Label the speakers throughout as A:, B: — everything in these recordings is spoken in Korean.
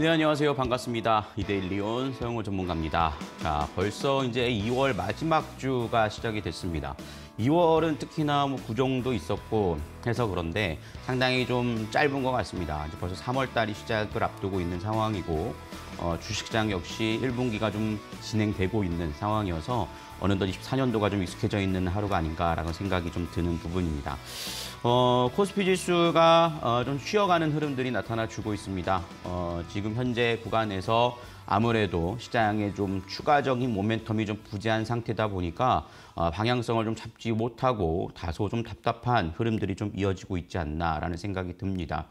A: 네, 안녕하세요. 반갑습니다. 이데일리온 서영호 전문가입니다. 자, 벌써 이제 2월 마지막 주가 시작이 됐습니다. 2월은 특히나 뭐 구정도 있었고 해서 그런데 상당히 좀 짧은 것 같습니다. 이제 벌써 3월 달이 시작을 앞두고 있는 상황이고 어, 주식장 역시 1분기가 좀 진행되고 있는 상황이어서 어느덧 24년도가 좀 익숙해져 있는 하루가 아닌가라는 생각이 좀 드는 부분입니다. 어, 코스피 지수가 어, 좀 쉬어가는 흐름들이 나타나 주고 있습니다. 어, 지금 현재 구간에서 아무래도 시장에 좀 추가적인 모멘텀이 좀 부재한 상태다 보니까 어, 방향성을 좀 잡지 못하고 다소 좀 답답한 흐름들이 좀 이어지고 있지 않나라는 생각이 듭니다.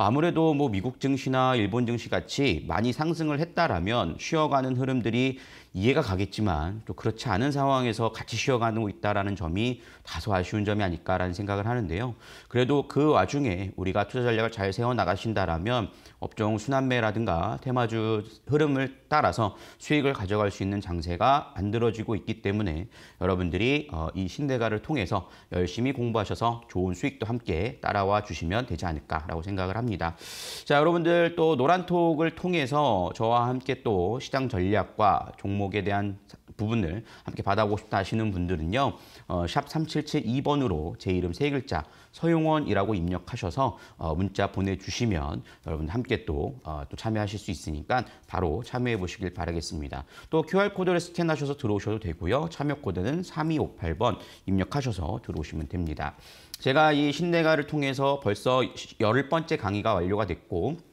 A: 아무래도 뭐 미국 증시나 일본 증시 같이 많이 상승을 했다라면 쉬어가는 흐름들이 이해가 가겠지만 또 그렇지 않은 상황에서 같이 쉬어가고 있다는 점이 다소 아쉬운 점이 아닐까라는 생각을 하는데요. 그래도 그 와중에 우리가 투자 전략을 잘 세워 나가신다면 업종 순환매라든가 테마주 흐름을 따라서 수익을 가져갈 수 있는 장세가 만들어지고 있기 때문에 여러분들이 어, 이 신대가를 통해서 열심히 공부하셔서 좋은 수익도 함께 따라와 주시면 되지 않을까라고 생각을 합니다. 자, 여러분들 또 노란톡을 통해서 저와 함께 또 시장 전략과 종목 종목에 대한 부분을 함께 받아보고 싶다 하시는 분들은요. 어, 샵 3772번으로 제 이름 세 글자 서용원이라고 입력하셔서 어, 문자 보내주시면 여러분 함께 또, 어, 또 참여하실 수 있으니까 바로 참여해 보시길 바라겠습니다. 또 QR코드를 스캔하셔서 들어오셔도 되고요. 참여 코드는 3258번 입력하셔서 들어오시면 됩니다. 제가 이 신내가를 통해서 벌써 열 번째 강의가 완료가 됐고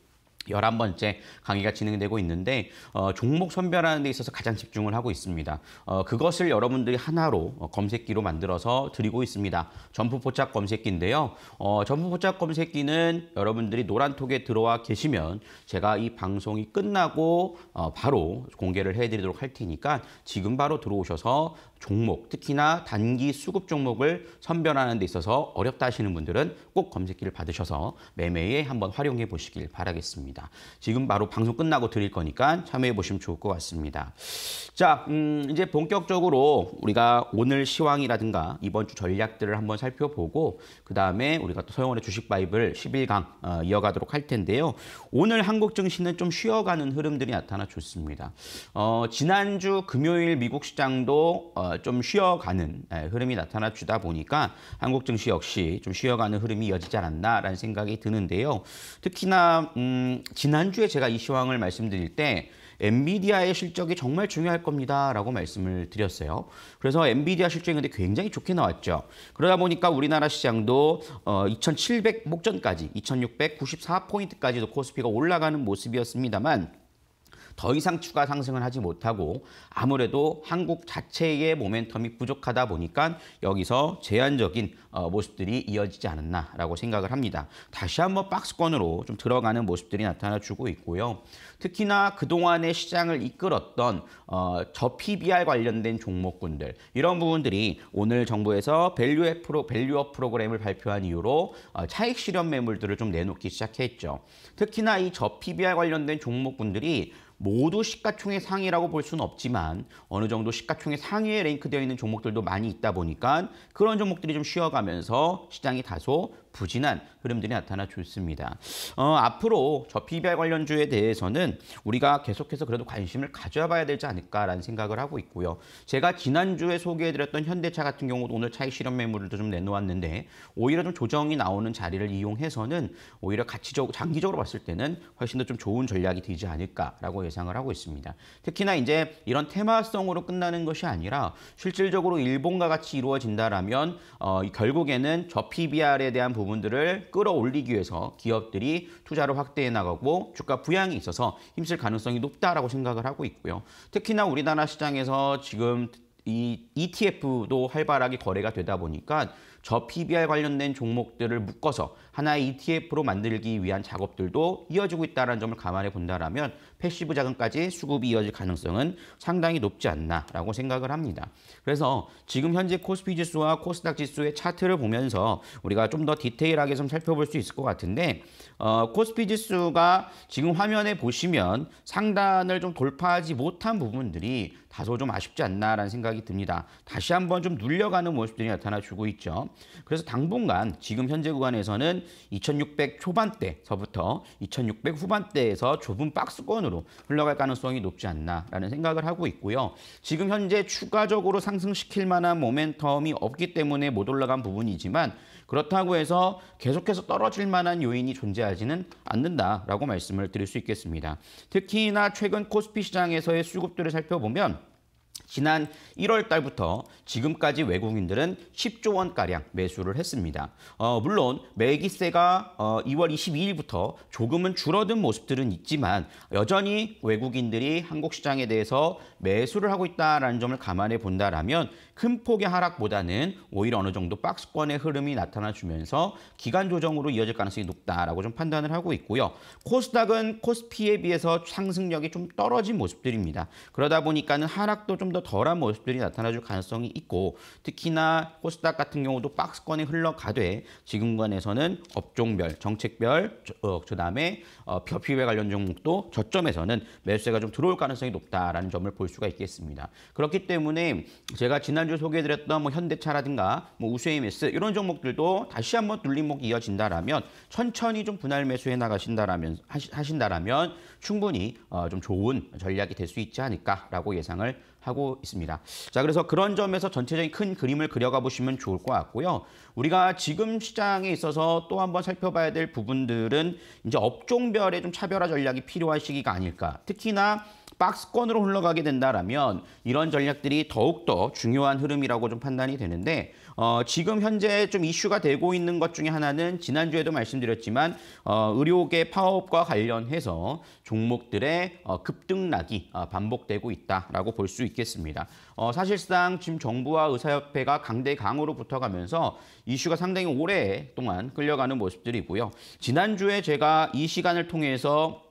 A: 열한 번째 강의가 진행되고 있는데 어, 종목 선별하는 데 있어서 가장 집중을 하고 있습니다. 어, 그것을 여러분들이 하나로 어, 검색기로 만들어서 드리고 있습니다. 점프포착 검색기인데요. 어, 점프포착 검색기는 여러분들이 노란톡에 들어와 계시면 제가 이 방송이 끝나고 어, 바로 공개를 해드리도록 할 테니까 지금 바로 들어오셔서 종목, 특히나 단기 수급 종목을 선별하는 데 있어서 어렵다 하시는 분들은 꼭 검색기를 받으셔서 매매에 한번 활용해 보시길 바라겠습니다. 지금 바로 방송 끝나고 드릴 거니까 참여해 보시면 좋을 것 같습니다. 자, 음, 이제 본격적으로 우리가 오늘 시황이라든가 이번 주 전략들을 한번 살펴보고 그다음에 우리가 또 서영원의 주식 바이블 11강 어, 이어가도록 할 텐데요. 오늘 한국 증시는 좀 쉬어가는 흐름들이 나타나 좋습니다. 어, 지난주 금요일 미국 시장도 어, 어, 좀 쉬어가는 예, 흐름이 나타나 주다 보니까 한국 증시 역시 좀 쉬어가는 흐름이 이어지지 않았나라는 생각이 드는데요. 특히나 음, 지난주에 제가 이 시황을 말씀드릴 때 엔비디아의 실적이 정말 중요할 겁니다라고 말씀을 드렸어요. 그래서 엔비디아 실적이 근데 굉장히 좋게 나왔죠. 그러다 보니까 우리나라 시장도 어, 2,700 목전까지 2,694포인트까지도 코스피가 올라가는 모습이었습니다만 더 이상 추가 상승을 하지 못하고 아무래도 한국 자체의 모멘텀이 부족하다 보니까 여기서 제한적인 어, 모습들이 이어지지 않았나라고 생각을 합니다. 다시 한번 박스권으로 좀 들어가는 모습들이 나타나주고 있고요. 특히나 그동안의 시장을 이끌었던 어, 저 PBR 관련된 종목군들 이런 부분들이 오늘 정부에서 밸류업 프로, 밸류 프로그램을 발표한 이후로 어, 차익 실현 매물들을 좀 내놓기 시작했죠. 특히나 이 저 PBR 관련된 종목군들이 모두 시가총액 상위라고 볼 수는 없지만 어느 정도 시가총액 상위에 랭크되어 있는 종목들도 많이 있다 보니까 그런 종목들이 좀 쉬어가면서 시장이 다소 부진한 흐름들이 나타나고 습니다 어, 앞으로 저 PBR 관련주에 대해서는 우리가 계속해서 그래도 관심을 가져 봐야 되지 않을까라는 생각을 하고 있고요. 제가 지난주에 소개해드렸던 현대차 같은 경우도 오늘 차익 실현 매물도 좀 내놓았는데 오히려 좀 조정이 나오는 자리를 이용해서는 오히려 가치적 장기적으로 봤을 때는 훨씬 더 좀 좋은 전략이 되지 않을까라고 예상을 하고 있습니다. 특히나 이제 이런 테마성으로 끝나는 것이 아니라 실질적으로 일본과 같이 이루어진다라면 어, 결국에는 저 PBR에 대한 부분 부분들을 끌어올리기 위해서 기업들이 투자를 확대해 나가고 주가 부양이 있어서 힘쓸 가능성이 높다라고 생각을 하고 있고요. 특히나 우리나라 시장에서 지금 이 ETF도 활발하게 거래가 되다 보니까 저 PBR 관련된 종목들을 묶어서 하나의 ETF로 만들기 위한 작업들도 이어지고 있다는 점을 감안해 본다라면 패시브 자금까지 수급이 이어질 가능성은 상당히 높지 않나라고 생각을 합니다. 그래서 지금 현재 코스피 지수와 코스닥 지수의 차트를 보면서 우리가 좀 더 디테일하게 좀 살펴볼 수 있을 것 같은데 어, 코스피 지수가 지금 화면에 보시면 상단을 좀 돌파하지 못한 부분들이 다소 좀 아쉽지 않나라는 생각이 듭니다. 다시 한번 좀 눌려가는 모습들이 나타나 주고 있죠. 그래서 당분간 지금 현재 구간에서는 2600 초반대서부터 2600 후반대에서 좁은 박스권으로 흘러갈 가능성이 높지 않나라는 생각을 하고 있고요. 지금 현재 추가적으로 상승시킬 만한 모멘텀이 없기 때문에 못 올라간 부분이지만 그렇다고 해서 계속해서 떨어질 만한 요인이 존재하지는 않는다라고 말씀을 드릴 수 있겠습니다. 특히나 최근 코스피 시장에서의 수급들을 살펴보면 지난 1월 달부터 지금까지 외국인들은 10조 원가량 매수를 했습니다. 어, 물론 매기세가 어, 2월 22일부터 조금은 줄어든 모습들은 있지만 여전히 외국인들이 한국 시장에 대해서 매수를 하고 있다는 점을 감안해 본다면 큰 폭의 하락보다는 오히려 어느 정도 박스권의 흐름이 나타나주면서 기간 조정으로 이어질 가능성이 높다라고 좀 판단을 하고 있고요. 코스닥은 코스피에 비해서 상승력이 좀 떨어진 모습들입니다. 그러다 보니까는 하락도 좀 더 덜한 모습들이 나타나줄 가능성이 있고 특히나 코스닥 같은 경우도 박스권에 흘러가되 지금 관에서는 업종별, 정책별, 어, 그다음에 어, 벼피외 관련 종목도 저점에서는 매수세가 좀 들어올 가능성이 높다라는 점을 볼 수가 있겠습니다. 그렇기 때문에 제가 지난 지난주 소개해드렸던 뭐 현대차라든가 뭐우수에이메 이런 종목들도 다시 한번 눌림목이 이어진다라면 천천히 좀 분할 매수해 나가신다라면 하신다라면 충분히 어, 좀 좋은 전략이 될 수 있지 않을까라고 예상을 하고 있습니다. 자, 그래서 그런 점에서 전체적인 큰 그림을 그려가 보시면 좋을 것 같고요. 우리가 지금 시장에 있어서 또 한번 살펴봐야 될 부분들은 이제 업종별의 좀 차별화 전략이 필요한 시기가 아닐까. 특히나 박스권으로 흘러가게 된다라면 이런 전략들이 더욱더 중요한 흐름이라고 좀 판단이 되는데 어, 지금 현재 좀 이슈가 되고 있는 것 중에 하나는 지난주에도 말씀드렸지만 어, 의료계 파업과 관련해서 종목들의 어, 급등락이 어, 반복되고 있다라고 볼 수 있겠습니다. 어, 사실상 지금 정부와 의사협회가 강대강으로 붙어가면서 이슈가 상당히 오래동안 끌려가는 모습들이고요. 지난주에 제가 이 시간을 통해서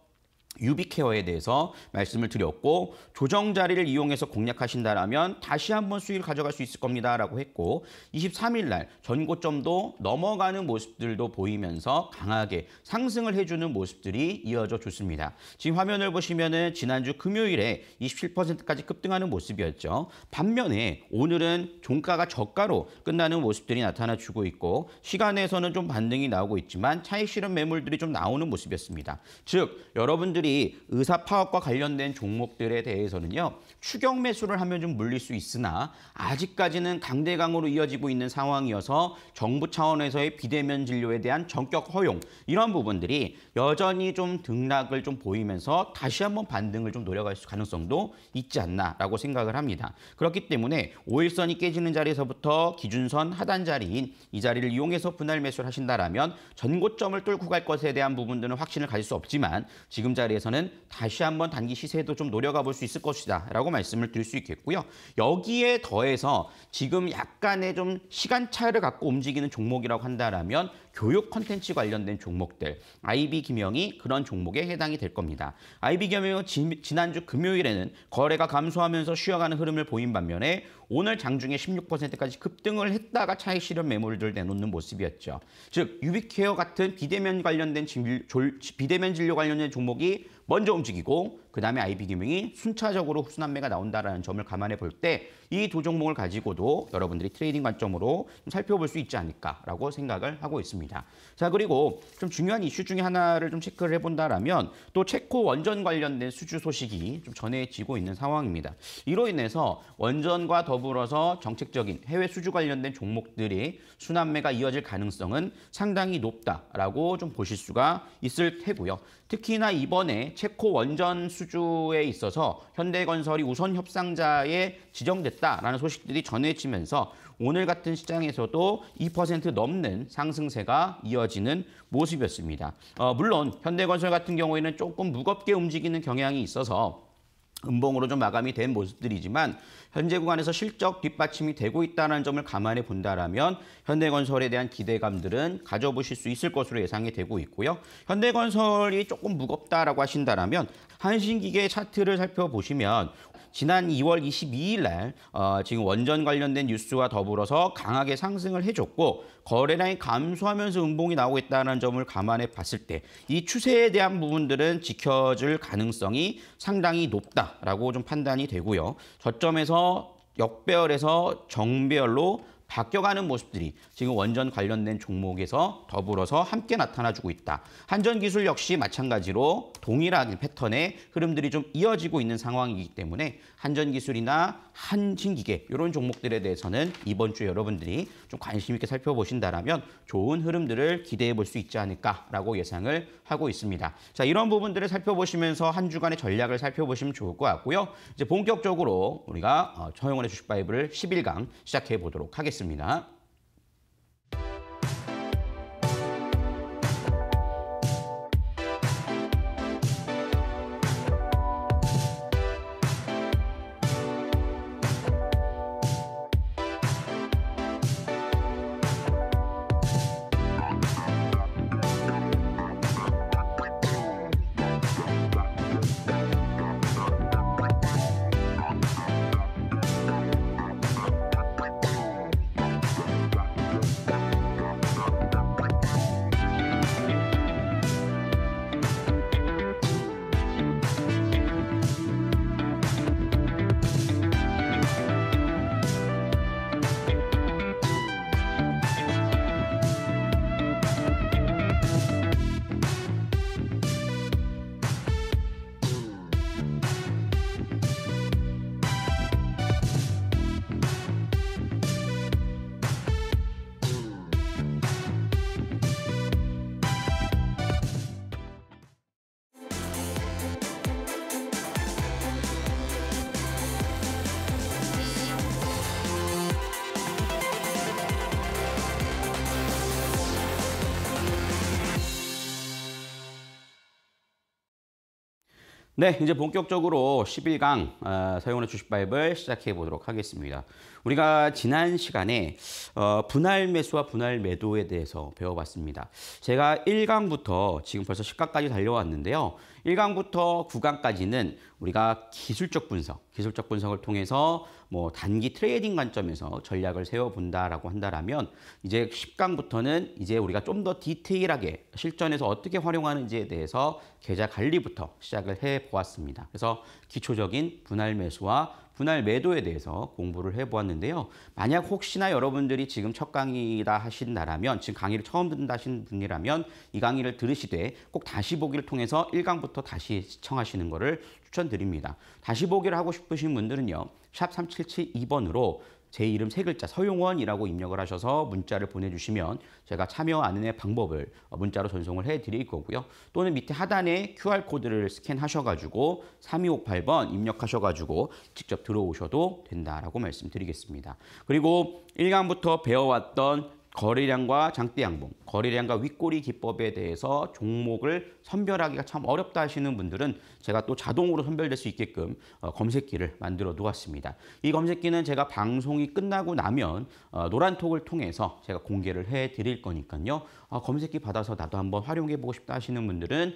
A: 유비케어에 대해서 말씀을 드렸고 조정 자리를 이용해서 공략하신다라면 다시 한번 수익을 가져갈 수 있을 겁니다라고 했고 23일 날 전고점도 넘어가는 모습들도 보이면서 강하게 상승을 해주는 모습들이 이어져 좋습니다. 지금 화면을 보시면은 지난주 금요일에 27%까지 급등하는 모습이었죠. 반면에 오늘은 종가가 저가로 끝나는 모습들이 나타나 주고 있고 시간에서는 좀 반등이 나오고 있지만 차익 실현 매물들이 좀 나오는 모습이었습니다. 즉 여러분들 사람들 의사 파업과 관련된 종목들에 대해서는요. 추경 매수를 하면 좀 물릴 수 있으나 아직까지는 강대강으로 이어지고 있는 상황이어서 정부 차원에서의 비대면 진료에 대한 전격 허용 이런 부분들이 여전히 좀 등락을 좀 보이면서 다시 한번 반등을 좀 노려갈 가능성도 있지 않나라고 생각을 합니다. 그렇기 때문에 오일선이 깨지는 자리에서부터 기준선 하단 자리인 이 자리를 이용해서 분할 매수를 하신다라면 전고점을 뚫고 갈 것에 대한 부분들은 확신을 가질 수 없지만 지금 자리 자리에서는 다시 한번 단기 시세도 좀 노려가 볼 수 있을 것이다 라고 말씀을 드릴 수 있겠고요. 여기에 더해서 지금 약간의 좀 시간 차를 갖고 움직이는 종목이라고 한다면 교육 컨텐츠 관련된 종목들, IB 김영이 그런 종목에 해당이 될 겁니다. IB 김영은 지난주 금요일에는 거래가 감소하면서 쉬어가는 흐름을 보인 반면에 오늘 장중에 16%까지 급등을 했다가 차익 실현 매물을 내놓는 모습이었죠. 즉 유비케어 같은 비대면 관련된 진료, 비대면 진료 관련된 종목이 먼저 움직이고 그다음에 IB 기능이 순차적으로 후순남매가 나온다라는 점을 감안해 볼 때 이 두 종목을 가지고도 여러분들이 트레이딩 관점으로 살펴볼 수 있지 않을까라고 생각을 하고 있습니다. 자 그리고 좀 중요한 이슈 중에 하나를 좀 체크를 해본다라면 또 체코 원전 관련된 수주 소식이 좀 전해지고 있는 상황입니다. 이로 인해서 원전과 더불어서 정책적인 해외 수주 관련된 종목들이 순환매가 이어질 가능성은 상당히 높다라고 좀 보실 수가 있을 테고요. 특히나 이번에 체코 원전 수주에 있어서 현대건설이 우선 협상자에 지정됐다라는 소식들이 전해지면서 오늘 같은 시장에서도 2% 넘는 상승세가 이어지는 모습이었습니다. 어, 물론 현대건설 같은 경우에는 조금 무겁게 움직이는 경향이 있어서 음봉으로 좀 마감이 된 모습들이지만 현재 구간에서 실적 뒷받침이 되고 있다는 점을 감안해 본다라면 현대건설에 대한 기대감들은 가져보실 수 있을 것으로 예상이 되고 있고요. 현대건설이 조금 무겁다라고 하신다라면 한신기계 차트를 살펴보시면 지난 2월 22일 날 어, 지금 원전 관련된 뉴스와 더불어서 강하게 상승을 해줬고 거래량이 감소하면서 음봉이 나오고 있다는 점을 감안해 봤을 때 이 추세에 대한 부분들은 지켜질 가능성이 상당히 높다라고 좀 판단이 되고요. 저점에서 역배열에서 정배열로 바뀌어가는 모습들이 지금 원전 관련된 종목에서 더불어서 함께 나타나주고 있다. 한전 기술 역시 마찬가지로 동일한 패턴의 흐름들이 좀 이어지고 있는 상황이기 때문에 한전 기술이나 한신기계 이런 종목들에 대해서는 이번 주에 여러분들이 좀 관심 있게 살펴보신다면 좋은 흐름들을 기대해 볼 수 있지 않을까라고 예상을 하고 있습니다. 자 이런 부분들을 살펴보시면서 한 주간의 전략을 살펴보시면 좋을 것 같고요. 이제 본격적으로 우리가 정영원의 어, 주식 바이브를 1 1강 시작해 보도록 하겠습니다. 있습니다. 네, 이제 본격적으로 11강 어, 서영원의 주식바이블 시작해 보도록 하겠습니다. 우리가 지난 시간에 어, 분할 매수와 분할 매도에 대해서 배워봤습니다. 제가 1강부터 지금 벌써 10강까지 달려왔는데요. 1강부터9강까지는 우리가 기술적 분석, 기술적 분석을 통해서 뭐 단기 트레이딩 관점에서 전략을 세워본다라고 한다라면 이제 1 0강부터는 이제 우리가 좀 더 디테일하게 실전에서 어떻게 활용하는지에 대해서 계좌 관리부터 시작을 해보았습니다. 그래서 기초적인 분할 매수와 분할 매도에 대해서 공부를 해보았는데요. 만약 혹시나 여러분들이 지금 첫 강의다 하신다라면 지금 강의를 처음 듣는다 하신 분이라면 이 강의를 들으시되 꼭 다시 보기를 통해서 1강부터 다시 시청하시는 것을 추천드립니다. 다시 보기를 하고 싶으신 분들은요. 샵 3772번으로 제 이름 세 글자 서용원이라고 입력을 하셔서 문자를 보내주시면 제가 참여 안내 방법을 문자로 전송을 해드릴 거고요. 또는 밑에 하단에 QR코드를 스캔하셔가지고 3258번 입력하셔가지고 직접 들어오셔도 된다라고 말씀드리겠습니다. 그리고 1강부터 배워왔던 거래량과 장대 양봉, 거래량과 윗꼬리 기법에 대해서 종목을 선별하기가 참 어렵다 하시는 분들은 제가 또 자동으로 선별될 수 있게끔 어, 검색기를 만들어 놓았습니다. 이 검색기는 제가 방송이 끝나고 나면 어, 노란톡을 통해서 제가 공개를 해 드릴 거니까요. 어, 검색기 받아서 나도 한번 활용해 보고 싶다 하시는 분들은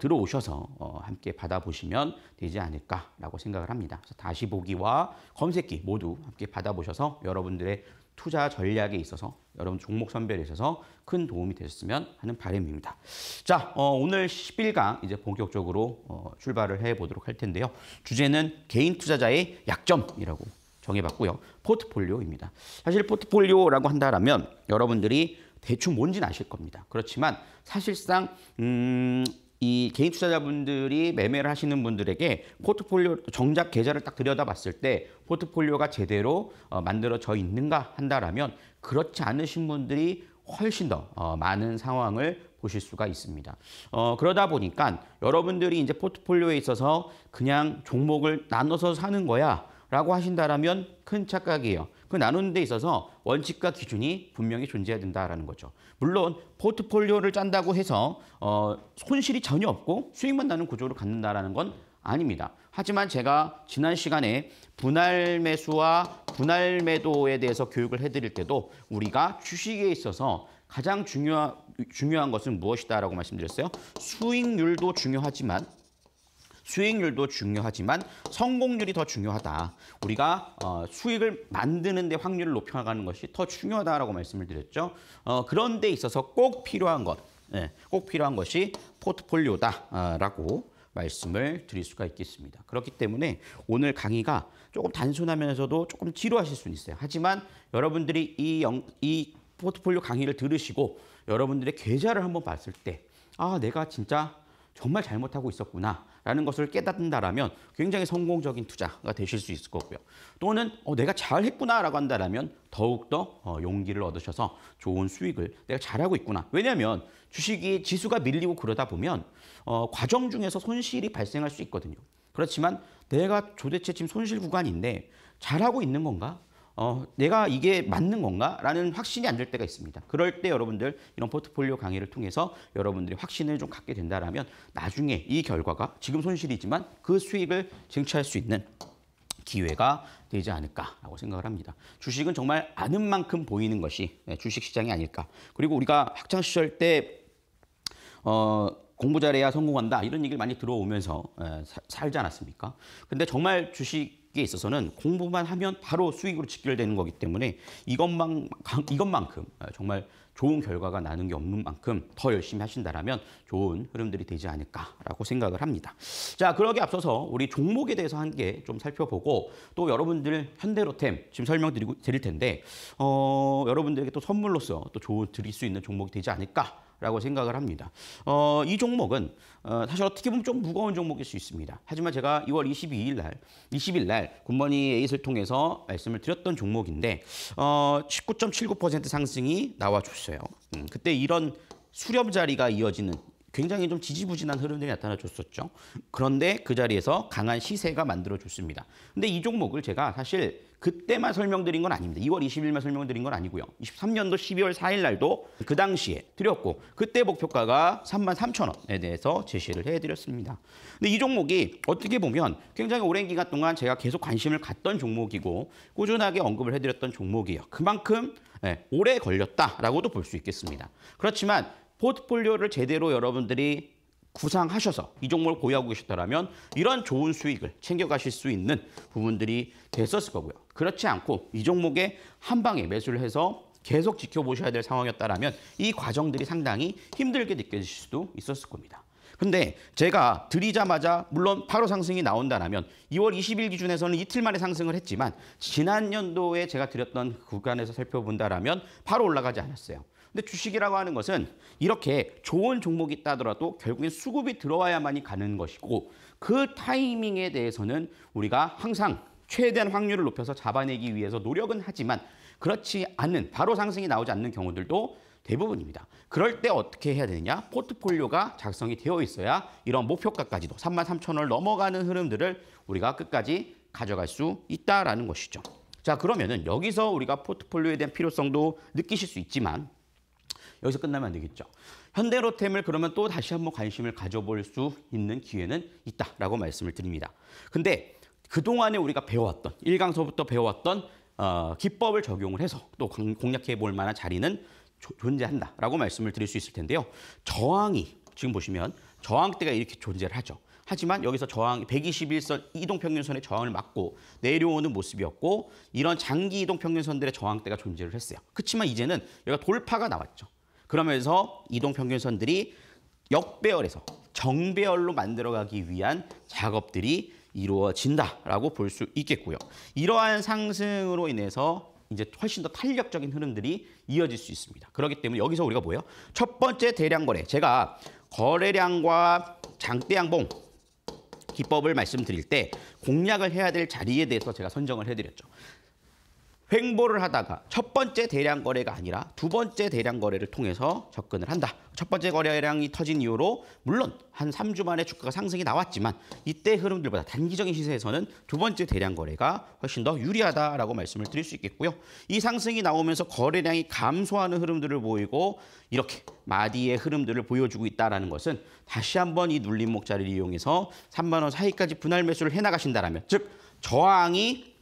A: 들어오셔서 함께 받아보시면 되지 않을까라고 생각을 합니다. 그래서 다시 보기와 검색기 모두 함께 받아보셔서 여러분들의 투자 전략에 있어서 여러분 종목 선별에 있어서 큰 도움이 되셨으면 하는 바람입니다. 자, 어, 오늘 1 0일강 이제 본격적으로 어, 출발을 해보도록 할 텐데요. 주제는 개인 투자자의 약점이라고 정해봤고요. 포트폴리오입니다. 사실 포트폴리오라고 한다면 여러분들이 대충 뭔지는 아실 겁니다. 그렇지만 사실상 음, 이 개인 투자자분들이 매매를 하시는 분들에게 포트폴리오 정작 계좌를 딱 들여다봤을 때 포트폴리오가 제대로 어, 만들어져 있는가 한다라면 그렇지 않으신 분들이 훨씬 더 어, 많은 상황을 보실 수가 있습니다. 어, 그러다 보니까 여러분들이 이제 포트폴리오에 있어서 그냥 종목을 나눠서 사는 거야 라고 하신다라면 큰 착각이에요. 그 나누는 데 있어서 원칙과 기준이 분명히 존재해야 된다라는 거죠. 물론 포트폴리오를 짠다고 해서 어, 손실이 전혀 없고 수익만 나는 구조로 갖는다라는 건 아닙니다. 하지만 제가 지난 시간에 분할 매수와 분할 매도에 대해서 교육을 해드릴 때도 우리가 주식에 있어서 가장 중요한, 중요한 것은 무엇이다라고 말씀드렸어요. 수익률도 중요하지만 수익률도 중요하지만 성공률이 더 중요하다. 우리가 어, 수익을 만드는 데 확률을 높여가는 것이 더 중요하다라고 말씀을 드렸죠. 어, 그런 데 있어서 꼭 필요한 것, 예, 꼭 필요한 것이 포트폴리오다라고 말씀을 드릴 수가 있겠습니다. 그렇기 때문에 오늘 강의가 조금 단순하면서도 조금 지루하실 수는 있어요. 하지만 여러분들이 이, 영, 이 포트폴리오 강의를 들으시고 여러분들의 계좌를 한번 봤을 때 아, 내가 진짜 정말 잘못하고 있었구나라는 것을 깨닫는다라면 굉장히 성공적인 투자가 되실 수 있을 거고요. 또는 어, 내가 잘했구나라고 한다라면 더욱더 어, 용기를 얻으셔서 좋은 수익을 내가 잘하고 있구나. 왜냐하면 주식이 지수가 밀리고 그러다 보면 어, 과정 중에서 손실이 발생할 수 있거든요. 그렇지만 내가 도대체 지금 손실 구간인데 잘하고 있는 건가? 어, 내가 이게 맞는 건가? 라는 확신이 안 될 때가 있습니다. 그럴 때 여러분들 이런 포트폴리오 강의를 통해서 여러분들이 확신을 좀 갖게 된다면 나중에 이 결과가 지금 손실이지만 그 수익을 쟁취할 수 있는 기회가 되지 않을까라고 생각을 합니다. 주식은 정말 아는 만큼 보이는 것이 네, 주식 시장이 아닐까. 그리고 우리가 학창 시절 때 어, 공부 잘해야 성공한다 이런 얘기를 많이 들어오면서 에, 사, 살지 않았습니까? 근데 정말 주식 수익에 있어서는 공부만 하면 바로 수익으로 직결되는 거기 때문에 이것만 이것만큼 아, 정말 좋은 결과가 나는 게 없는 만큼 더 열심히 하신다라면 좋은 흐름들이 되지 않을까라고 생각을 합니다. 자, 그러기 앞서서 우리 종목에 대해서 한 개 좀 살펴보고 또 여러분들 현대로템 지금 설명드리고 드릴 텐데 어, 여러분들에게 또 선물로서 또 좋은 드릴 수 있는 종목이 되지 않을까 라고 생각을 합니다. 어, 이 종목은 어, 사실 어떻게 보면 좀 무거운 종목일 수 있습니다. 하지만 제가 2월 22일 날, 20일 날 굿머니 에잇을 통해서 말씀을 드렸던 종목인데 어, 19.79% 상승이 나와줬어요. 음, 그때 이런 수렴 자리가 이어지는 굉장히 좀 지지부진한 흐름들이 나타나줬었죠. 그런데 그 자리에서 강한 시세가 만들어졌습니다 근데 이 종목을 제가 사실 그때만 설명드린 건 아닙니다. 2월 20일만 설명드린 건 아니고요. 23년도 12월 4일 날도 그 당시에 드렸고 그때 목표가가 3만 3천 원에 대해서 제시를 해드렸습니다. 근데 이 종목이 어떻게 보면 굉장히 오랜 기간 동안 제가 계속 관심을 갖던 종목이고 꾸준하게 언급을 해드렸던 종목이에요. 그만큼 예, 오래 걸렸다라고도 볼 수 있겠습니다. 그렇지만 포트폴리오를 제대로 여러분들이 구상하셔서 이 종목을 보유하고 계셨더라면 이런 좋은 수익을 챙겨가실 수 있는 부분들이 됐었을 거고요. 그렇지 않고 이 종목에 한 방에 매수를 해서 계속 지켜보셔야 될 상황이었다면 이 과정들이 상당히 힘들게 느껴질 수도 있었을 겁니다. 근데 제가 드리자마자 물론 바로 상승이 나온다면 2월 20일 기준에서는 이틀 만에 상승을 했지만 지난 연도에 제가 드렸던 그 구간에서 살펴본다면 바로 올라가지 않았어요. 근데 주식이라고 하는 것은 이렇게 좋은 종목이 있다 하더라도 결국엔 수급이 들어와야만이 가는 것이고 그 타이밍에 대해서는 우리가 항상 최대한 확률을 높여서 잡아내기 위해서 노력은 하지만 그렇지 않은 바로 상승이 나오지 않는 경우들도 대부분입니다. 그럴 때 어떻게 해야 되느냐? 포트폴리오가 작성이 되어 있어야 이런 목표가까지도 3만 3천 원을 넘어가는 흐름들을 우리가 끝까지 가져갈 수 있다라는 것이죠. 자 그러면은 여기서 우리가 포트폴리오에 대한 필요성도 느끼실 수 있지만 여기서 끝나면 안 되겠죠. 현대로템을 그러면 또 다시 한번 관심을 가져볼 수 있는 기회는 있다라고 말씀을 드립니다. 근데 그동안에 우리가 배워왔던 1강서부터 배워왔던 어, 기법을 적용을 해서 또 공략해 볼 만한 자리는 조, 존재한다라고 말씀을 드릴 수 있을 텐데요. 저항이 지금 보시면 저항대가 이렇게 존재를 하죠. 하지만 여기서 저항 121선 이동평균선의 저항을 막고 내려오는 모습이었고 이런 장기 이동평균선들의 저항대가 존재를 했어요. 그렇지만 이제는 여기가 돌파가 나왔죠. 그러면서 이동 평균선들이 역배열에서 정배열로 만들어가기 위한 작업들이 이루어진다라고 볼 수 있겠고요. 이러한 상승으로 인해서 이제 훨씬 더 탄력적인 흐름들이 이어질 수 있습니다. 그렇기 때문에 여기서 우리가 뭐예요? 첫 번째 대량 거래. 제가 거래량과 장대양봉 기법을 말씀드릴 때 공략을 해야 될 자리에 대해서 제가 선정을 해드렸죠. 횡보를 하다가 첫 번째 대량 거래가 아니라 두 번째 대량 거래를 통해서 접근을 한다. 첫 번째 거래량이 터진 이후로 물론 한 3주 만에 주가가 상승이 나왔지만 이때 흐름들보다 단기적인 시세에서는 두 번째 대량 거래가 훨씬 더 유리하다라고 말씀을 드릴 수 있겠고요. 이 상승이 나오면서 거래량이 감소하는 흐름들을 보이고 이렇게 마디의 흐름들을 보여주고 있다는 것은 다시 한번 이 눌림목 자리를 이용해서 3만 원 사이까지 분할 매수를 해 나가신다라면 즉 저항이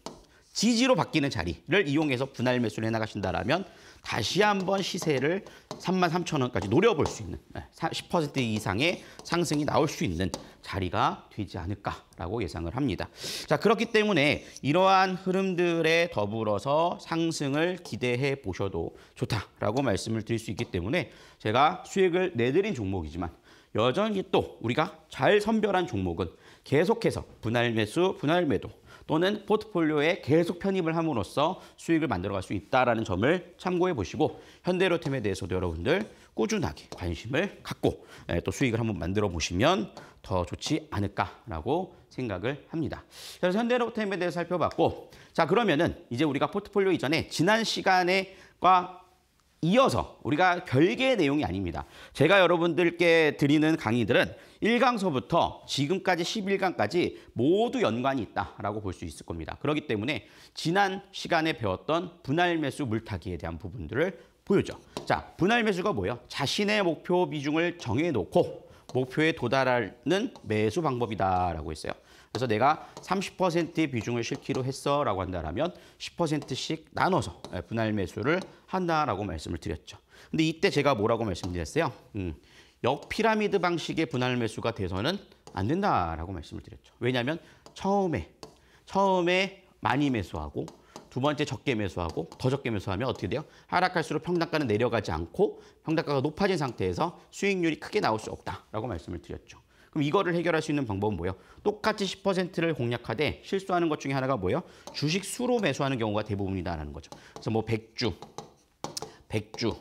A: 지지로 바뀌는 자리를 이용해서 분할 매수를 해나가신다라면 다시 한번 시세를 33,000원까지 노려볼 수 있는 10% 이상의 상승이 나올 수 있는 자리가 되지 않을까라고 예상을 합니다. 자 그렇기 때문에 이러한 흐름들에 더불어서 상승을 기대해 보셔도 좋다라고 말씀을 드릴 수 있기 때문에 제가 수익을 내드린 종목이지만 여전히 또 우리가 잘 선별한 종목은 계속해서 분할 매수, 분할 매도 또는 포트폴리오에 계속 편입을 함으로써 수익을 만들어갈 수있다는 점을 참고해 보시고 현대로템에 대해서도 여러분들 꾸준하게 관심을 갖고 예, 또 수익을 한번 만들어 보시면 더 좋지 않을까라고 생각을 합니다. 그래서 현대로템에 대해 살펴봤고 자 그러면은 이제 우리가 포트폴리오 이전에 지난 시간에과 이어서 우리가 별개의 내용이 아닙니다. 제가 여러분들께 드리는 강의들은 1강서부터 지금까지 11강까지 모두 연관이 있다라고 볼 수 있을 겁니다. 그렇기 때문에 지난 시간에 배웠던 분할 매수 물타기에 대한 부분들을 보여줘. 자, 분할 매수가 뭐예요? 자신의 목표 비중을 정해놓고 목표에 도달하는 매수 방법이다라고 했어요. 그래서 내가 30%의 비중을 실기로 했어라고 한다면 10%씩 나눠서 예, 분할 매수를 한다라고 말씀을 드렸죠. 근데 이때 제가 뭐라고 말씀드렸어요? 음, 역피라미드 방식의 분할 매수가 돼서는 안 된다라고 말씀을 드렸죠. 왜냐하면 처음에 처음에 많이 매수하고 두 번째 적게 매수하고 더 적게 매수하면 어떻게 돼요? 하락할수록 평당가는 내려가지 않고 평당가가 높아진 상태에서 수익률이 크게 나올 수 없다라고 말씀을 드렸죠. 그럼 이거를 해결할 수 있는 방법은 뭐예요? 똑같이 10%를 공략하되 실수하는 것 중에 하나가 뭐예요? 주식 수로 매수하는 경우가 대부분이다라는 거죠. 그래서 뭐 백주, 백주,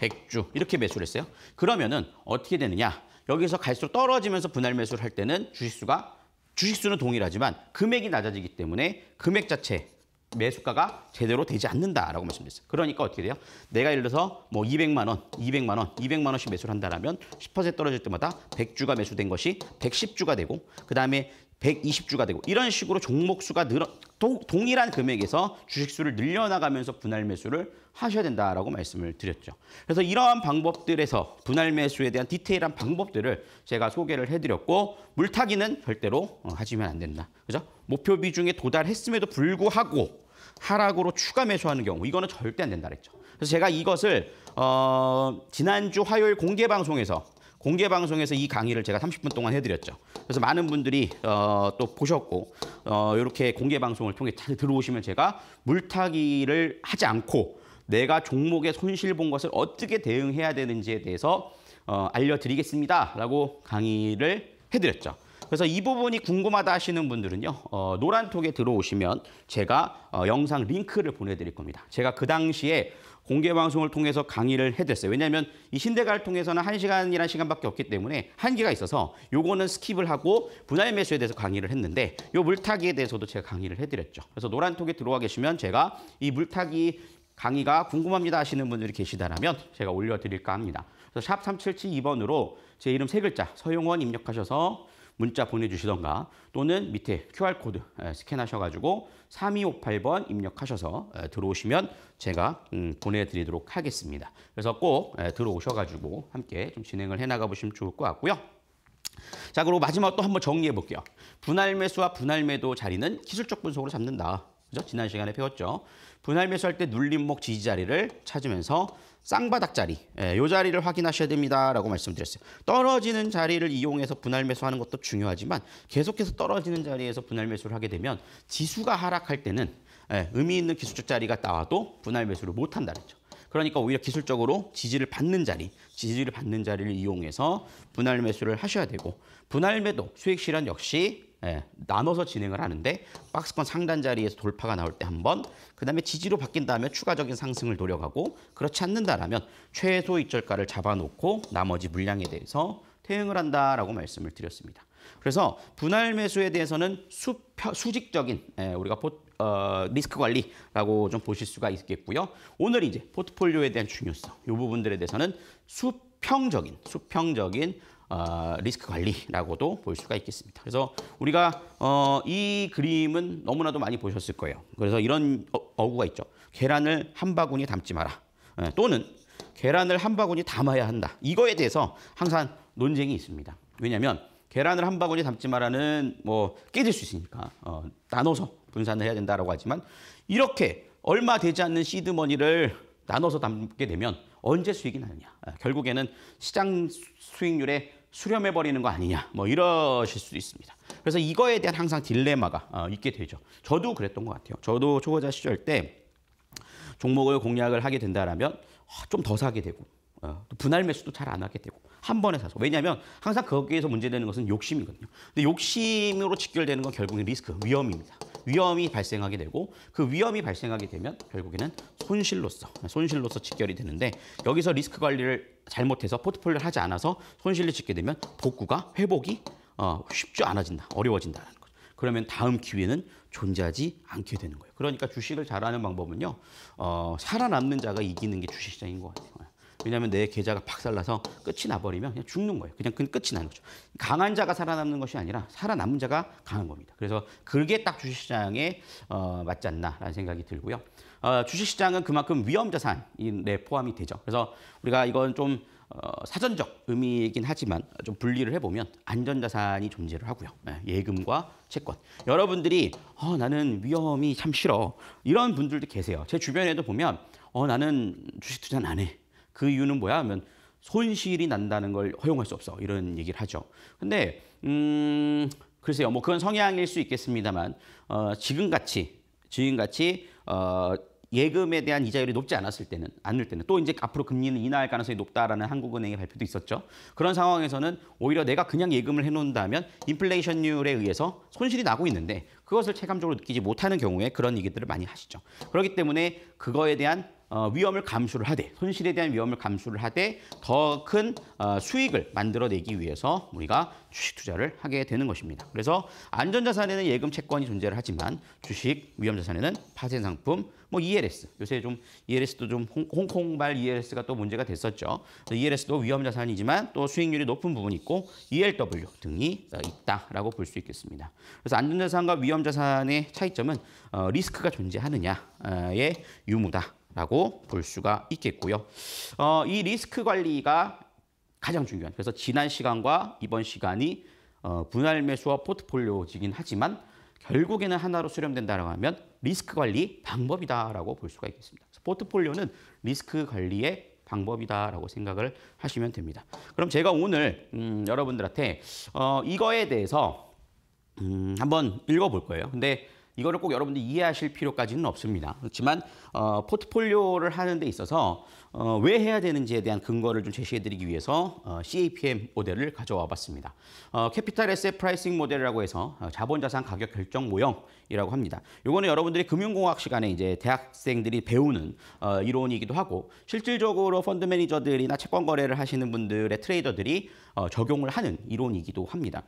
A: 백주 이렇게 매수를 했어요. 그러면은 어떻게 되느냐? 여기서 갈수록 떨어지면서 분할 매수를 할 때는 주식수가 주식수는 동일하지만 금액이 낮아지기 때문에 금액 자체 매수가가 제대로 되지 않는다라고 말씀드렸어요. 그러니까 어떻게 돼요? 내가 예를 들어서 뭐 200만 원, 200만 원, 200만 원씩 매수를 한다라면 10% 떨어질 때마다 100주가 매수된 것이 110주가 되고 그다음에 120주가 되고 이런 식으로 종목수가 늘어 동, 동일한 금액에서 주식수를 늘려나가면서 분할 매수를 하셔야 된다라고 말씀을 드렸죠. 그래서 이러한 방법들에서 분할 매수에 대한 디테일한 방법들을 제가 소개를 해드렸고 물타기는 절대로 어, 하시면 안 된다. 그죠? 목표 비중에 도달했음에도 불구하고 하락으로 추가 매수하는 경우 이거는 절대 안 된다 그랬죠. 그래서 제가 이것을 어, 지난주 화요일 공개 방송에서 공개 방송에서 이 강의를 제가 30분 동안 해드렸죠. 그래서 많은 분들이 어, 또 보셨고 어, 이렇게 공개 방송을 통해 들어오시면 제가 물타기를 하지 않고 내가 종목에 손실 본 것을 어떻게 대응해야 되는지에 대해서 어, 알려드리겠습니다라고 강의를 해드렸죠. 그래서 이 부분이 궁금하다 하시는 분들은요. 어, 노란톡에 들어오시면 제가 어, 영상 링크를 보내드릴 겁니다. 제가 그 당시에 공개 방송을 통해서 강의를 해드렸어요. 왜냐하면 이 신대가를 통해서는 한시간이라는 시간밖에 없기 때문에 한계가 있어서 요거는 스킵을 하고 분할 매수에 대해서 강의를 했는데 요 물타기에 대해서도 제가 강의를 해드렸죠. 그래서 노란톡에 들어와 계시면 제가 이 물타기 강의가 궁금합니다 하시는 분들이 계시다면 제가 올려드릴까 합니다. 그래서 샵 3772번으로 제 이름 세 글자 서용원 입력하셔서 문자 보내주시던가 또는 밑에 QR코드 스캔하셔가지고 3258번 입력하셔서 들어오시면 제가 음, 보내드리도록 하겠습니다. 그래서 꼭 들어오셔가지고 함께 좀 진행을 해나가 보시면 좋을 것 같고요. 자 그리고 마지막 또 한번 정리해 볼게요. 분할 매수와 분할 매도 자리는 기술적 분석으로 잡는다. 그죠? 지난 시간에 배웠죠. 분할 매수할 때 눌림목 지지 자리를 찾으면서 쌍바닥자리 예, 요 자리를 확인하셔야 됩니다라고 말씀드렸어요. 떨어지는 자리를 이용해서 분할 매수하는 것도 중요하지만 계속해서 떨어지는 자리에서 분할 매수를 하게 되면 지수가 하락할 때는 예, 의미 있는 기술적 자리가 나와도 분할 매수를 못한다는 거죠. 그러니까 오히려 기술적으로 지지를 받는 자리, 지지를 받는 자리를 이용해서 분할 매수를 하셔야 되고 분할 매도 수익 실현 역시 예, 나눠서 진행을 하는데 박스권 상단 자리에서 돌파가 나올 때 한 번, 그다음에 지지로 바뀐 다면 추가적인 상승을 노력하고 그렇지 않는다라면 최소 입절가를 잡아놓고 나머지 물량에 대해서 대응을 한다라고 말씀을 드렸습니다. 그래서 분할 매수에 대해서는 수, 수직적인 예, 우리가 보, 어, 리스크 관리라고 좀 보실 수가 있겠고요. 오늘 이제 포트폴리오에 대한 중요성, 이 부분들에 대해서는 수평적인 수평적인 어, 리스크 관리라고도 볼 수가 있겠습니다. 그래서 우리가 어, 이 그림은 너무나도 많이 보셨을 거예요. 그래서 이런 어, 구가 있죠. 계란을 한 바구니에 담지 마라. 예, 또는 계란을 한 바구니에 담아야 한다. 이거에 대해서 항상 논쟁이 있습니다. 왜냐하면 계란을 한 바구니에 담지 마라는 뭐 깨질 수 있으니까 어, 나눠서 분산을 해야 된다라고 하지만 이렇게 얼마 되지 않는 시드머니를 나눠서 담게 되면 언제 수익이 나느냐. 아, 결국에는 시장 수익률의 수렴해 버리는 거 아니냐 뭐 이러실 수도 있습니다. 그래서 이거에 대한 항상 딜레마가 어, 있게 되죠. 저도 그랬던 것 같아요. 저도 초보자 시절 때 종목을 공략을 하게 된다라면 아, 좀더 사게 되고 어, 분할 매수도 잘 안 하게 되고 한 번에 사서 왜냐하면 항상 거기에서 문제되는 것은 욕심이거든요. 근데 욕심으로 직결되는 건 결국엔 리스크, 위험입니다. 위험이 발생하게 되고 그 위험이 발생하게 되면 결국에는 손실로서 손실로서 직결이 되는데 여기서 리스크 관리를 잘못해서 포트폴리오를 하지 않아서 손실을 짓게 되면 복구가 회복이 어, 쉽지 않아진다. 어려워진다는 거죠. 그러면 다음 기회는 존재하지 않게 되는 거예요. 그러니까 주식을 잘하는 방법은요. 어, 살아남는 자가 이기는 게 주식 시장인 것 같아요. 왜냐하면 내 계좌가 박살나서 끝이 나버리면 그냥 죽는 거예요. 그냥 그 끝이 나는 거죠. 강한 자가 살아남는 것이 아니라 살아남은 자가 강한 겁니다. 그래서 그게 딱 주식시장에 어, 맞지 않나라는 생각이 들고요. 어, 주식시장은 그만큼 위험 자산에 포함이 되죠. 그래서 우리가 이건 좀 어, 사전적 의미이긴 하지만 좀 분리를 해보면 안전자산이 존재를 하고요. 네, 예금과 채권. 여러분들이 어, 나는 위험이 참 싫어. 이런 분들도 계세요. 제 주변에도 보면 어, 나는 주식 투자는 안 해. 그 이유는 뭐야 하면 손실이 난다는 걸 허용할 수 없어. 이런 얘기를 하죠. 근데 음, 글쎄요. 뭐 그건 성향일 수 있겠습니다만 어, 지금같이 지금같이 어, 예금에 대한 이자율이 높지 않았을 때는 안을 때는 또 이제 앞으로 금리는 인하할 가능성이 높다라는 한국은행의 발표도 있었죠. 그런 상황에서는 오히려 내가 그냥 예금을 해놓는다면 인플레이션율에 의해서 손실이 나고 있는데 그것을 체감적으로 느끼지 못하는 경우에 그런 얘기들을 많이 하시죠. 그렇기 때문에 그거에 대한 어, 위험을 감수를 하되 손실에 대한 위험을 감수를 하되 더큰 어, 수익을 만들어내기 위해서 우리가 주식 투자를 하게 되는 것입니다. 그래서 안전자산에는 예금 채권이 존재를 하지만 주식 위험자산에는 파생상품 뭐 ELS 요새 좀 ELS도 좀 홍, 콩발 ELS가 또 문제가 됐었죠. ELS도 위험자산이지만 또 수익률이 높은 부분이 있고 ELW 등이 어, 있다라고 볼 수 있겠습니다. 그래서 안전자산과 위험자산의 차이점은 리스크가 존재하느냐의 유무다. 라고 볼 수가 있겠고요. 어, 이 리스크 관리가 가장 중요한 그래서 지난 시간과 이번 시간이 어, 분할 매수와 포트폴리오지긴 하지만 결국에는 하나로 수렴된다라고 하면 리스크 관리 방법이다라고 볼 수가 있겠습니다. 포트폴리오는 리스크 관리의 방법이다라고 생각을 하시면 됩니다. 그럼 제가 오늘 음, 여러분들한테 어, 이거에 대해서 음, 한번 읽어볼 거예요. 근데 이거를 꼭 여러분들이 이해하실 필요까지는 없습니다. 그렇지만 어, 포트폴리오를 하는 데 있어서 어, 왜 해야 되는지에 대한 근거를 좀 제시해드리기 위해서 어, CAPM 모델을 가져와 봤습니다. 어, 캐피탈 에셋 프라이싱 모델이라고 해서 어, 자본자산 가격 결정 모형이라고 합니다. 이거는 여러분들이 금융공학 시간에 이제 대학생들이 배우는 어, 이론이기도 하고 실질적으로 펀드 매니저들이나 채권 거래를 하시는 분들의 트레이더들이 어, 적용을 하는 이론이기도 합니다.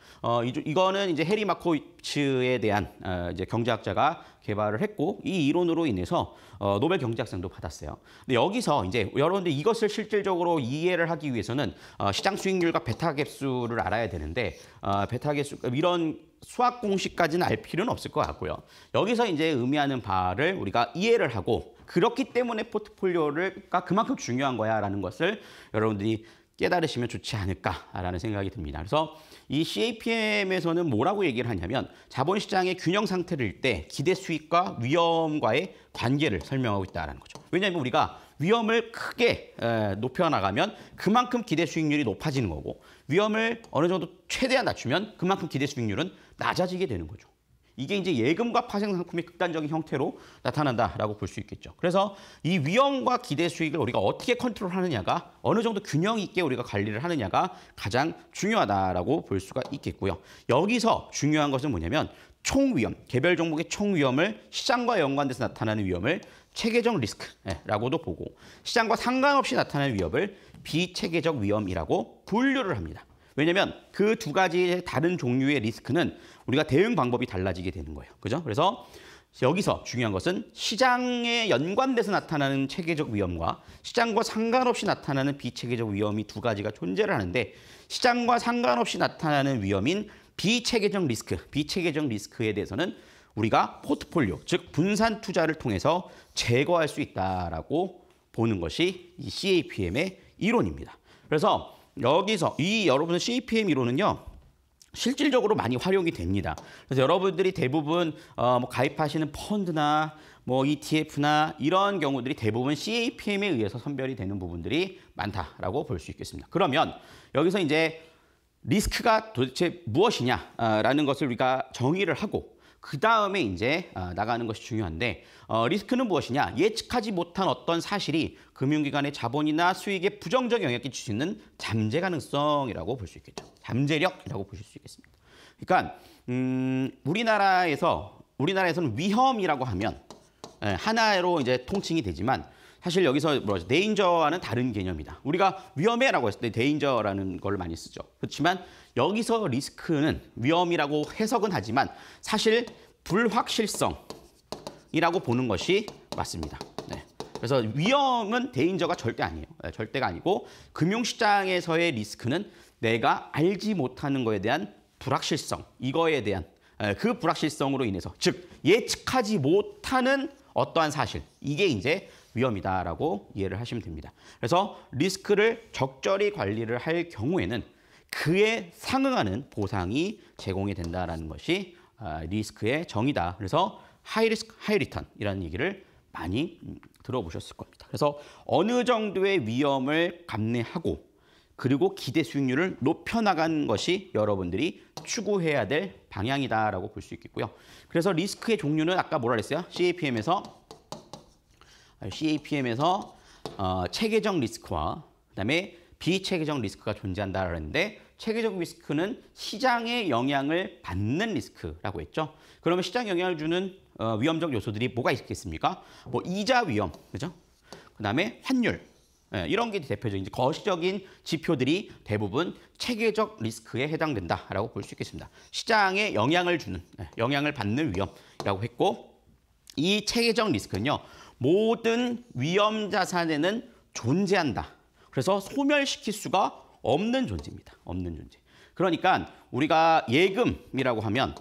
A: 이, 거는 이제 해리 마코비츠에 대한 이제 경제학자가 개발을 했고 이 이론으로 인해서 어, 노벨 경제학상도 받았어요. 근데 여기서 이제 여러분들 이것을 실질적으로 이해를 하기 위해서는 어, 시장 수익률과 베타 갭수를 알아야 되는데 어, 베타 갭수 이런 수학 공식까지는 알 필요는 없을 것 같고요. 여기서 이제 의미하는 바를 우리가 이해를 하고 그렇기 때문에 포트폴리오가 그러니까 그만큼 중요한 거야라는 것을 여러분들이 깨달으시면 좋지 않을까라는 생각이 듭니다. 그래서 이 CAPM에서는 뭐라고 얘기를 하냐면 자본시장의 균형 상태를 때 기대 수익과 위험과의 관계를 설명하고 있다는 거죠. 왜냐하면 우리가 위험을 크게 높여나가면 그만큼 기대 수익률이 높아지는 거고 위험을 어느 정도 최대한 낮추면 그만큼 기대 수익률은 낮아지게 되는 거죠. 이게 이제 예금과 파생 상품의 극단적인 형태로 나타난다라고 볼 수 있겠죠. 그래서 이 위험과 기대 수익을 우리가 어떻게 컨트롤하느냐가 어느 정도 균형 있게 우리가 관리를 하느냐가 가장 중요하다라고 볼 수가 있겠고요. 여기서 중요한 것은 뭐냐면 총위험, 개별 종목의 총위험을 시장과 연관돼서 나타나는 위험을 체계적 리스크라고도 예, 보고 시장과 상관없이 나타나는 위험을 비체계적 위험이라고 분류를 합니다. 왜냐하면 그 두가지 다른 종류의 리스크는 우리가 대응 방법이 달라지게 되는 거예요. 그죠? 그래서 여기서 중요한 것은 시장에 연관돼서 나타나는 체계적 위험과 시장과 상관없이 나타나는 비체계적 위험이 두 가지가 존재를 하는데 시장과 상관없이 나타나는 위험인 비체계적 리스크, 비체계적 리스크에 대해서는 우리가 포트폴리오, 즉 분산 투자를 통해서 제거할 수 있다라고 보는 것이 이 CAPM의 이론입니다. 그래서 여기서 이 여러분 CPM 이론은요. 실질적으로 많이 활용이 됩니다. 그래서 여러분들이 대부분 어, 뭐 가입하시는 펀드나 뭐 ETF나 이런 경우들이 대부분 CAPM에 의해서 선별이 되는 부분들이 많다라고 볼 수 있겠습니다. 그러면 여기서 이제 리스크가 도대체 무엇이냐라는 것을 우리가 정의를 하고 그 다음에 이제 아, 나가는 것이 중요한데 어, 리스크는 무엇이냐? 예측하지 못한 어떤 사실이 금융기관의 자본이나 수익에 부정적 영향을 끼칠 수 있는 잠재 가능성이라고 볼 수 있겠죠. 잠재력이라고 보실 수 있겠습니다. 그러니까 음, 우리나라에서 우리나라에서는 위험이라고 하면 예, 하나로 이제 통칭이 되지만 사실 여기서 뭐죠? 데인저와는 다른 개념이다. 우리가 위험해라고 했을 때 데인저라는 걸 많이 쓰죠. 그렇지만 여기서 리스크는 위험이라고 해석은 하지만 사실 불확실성이라고 보는 것이 맞습니다. 네. 그래서 위험은 데인저가 절대 아니에요. 네, 절대가 아니고 금융시장에서의 리스크는 내가 알지 못하는 거에 대한 불확실성, 이거에 대한 네, 그 불확실성으로 인해서 즉 예측하지 못하는 어떠한 사실 이게 이제 위험이다라고 이해를 하시면 됩니다. 그래서 리스크를 적절히 관리를 할 경우에는 그에 상응하는 보상이 제공이 된다라는 것이 아, 리스크의 정의다. 그래서 하이 리스크 하이 리턴이라는 얘기를 많이 음, 들어보셨을 겁니다. 그래서 어느 정도의 위험을 감내하고 그리고 기대 수익률을 높여나가는 것이 여러분들이 추구해야 될 방향이다라고 볼 수 있겠고요. 그래서 리스크의 종류는 아까 뭐라 그랬어요? CAPM에서 CAPM에서 어, 체계적 리스크와 그다음에 비체계적 리스크가 존재한다라는데 체계적 리스크는 시장의 영향을 받는 리스크라고 했죠. 그러면 시장 영향을 주는 어, 위험적 요소들이 뭐가 있겠습니까? 뭐 이자 위험, 그죠? 그다음에 환율, 예, 이런 게 대표적인 거시적인 지표들이 대부분 체계적 리스크에 해당된다라고 볼 수 있겠습니다. 시장에 영향을 주는, 예, 영향을 받는 위험이라고 했고 이 체계적 리스크는요. 모든 위험 자산에는 존재한다. 그래서 소멸시킬 수가 없는 존재입니다. 없는 존재. 그러니까 우리가 예금이라고 하면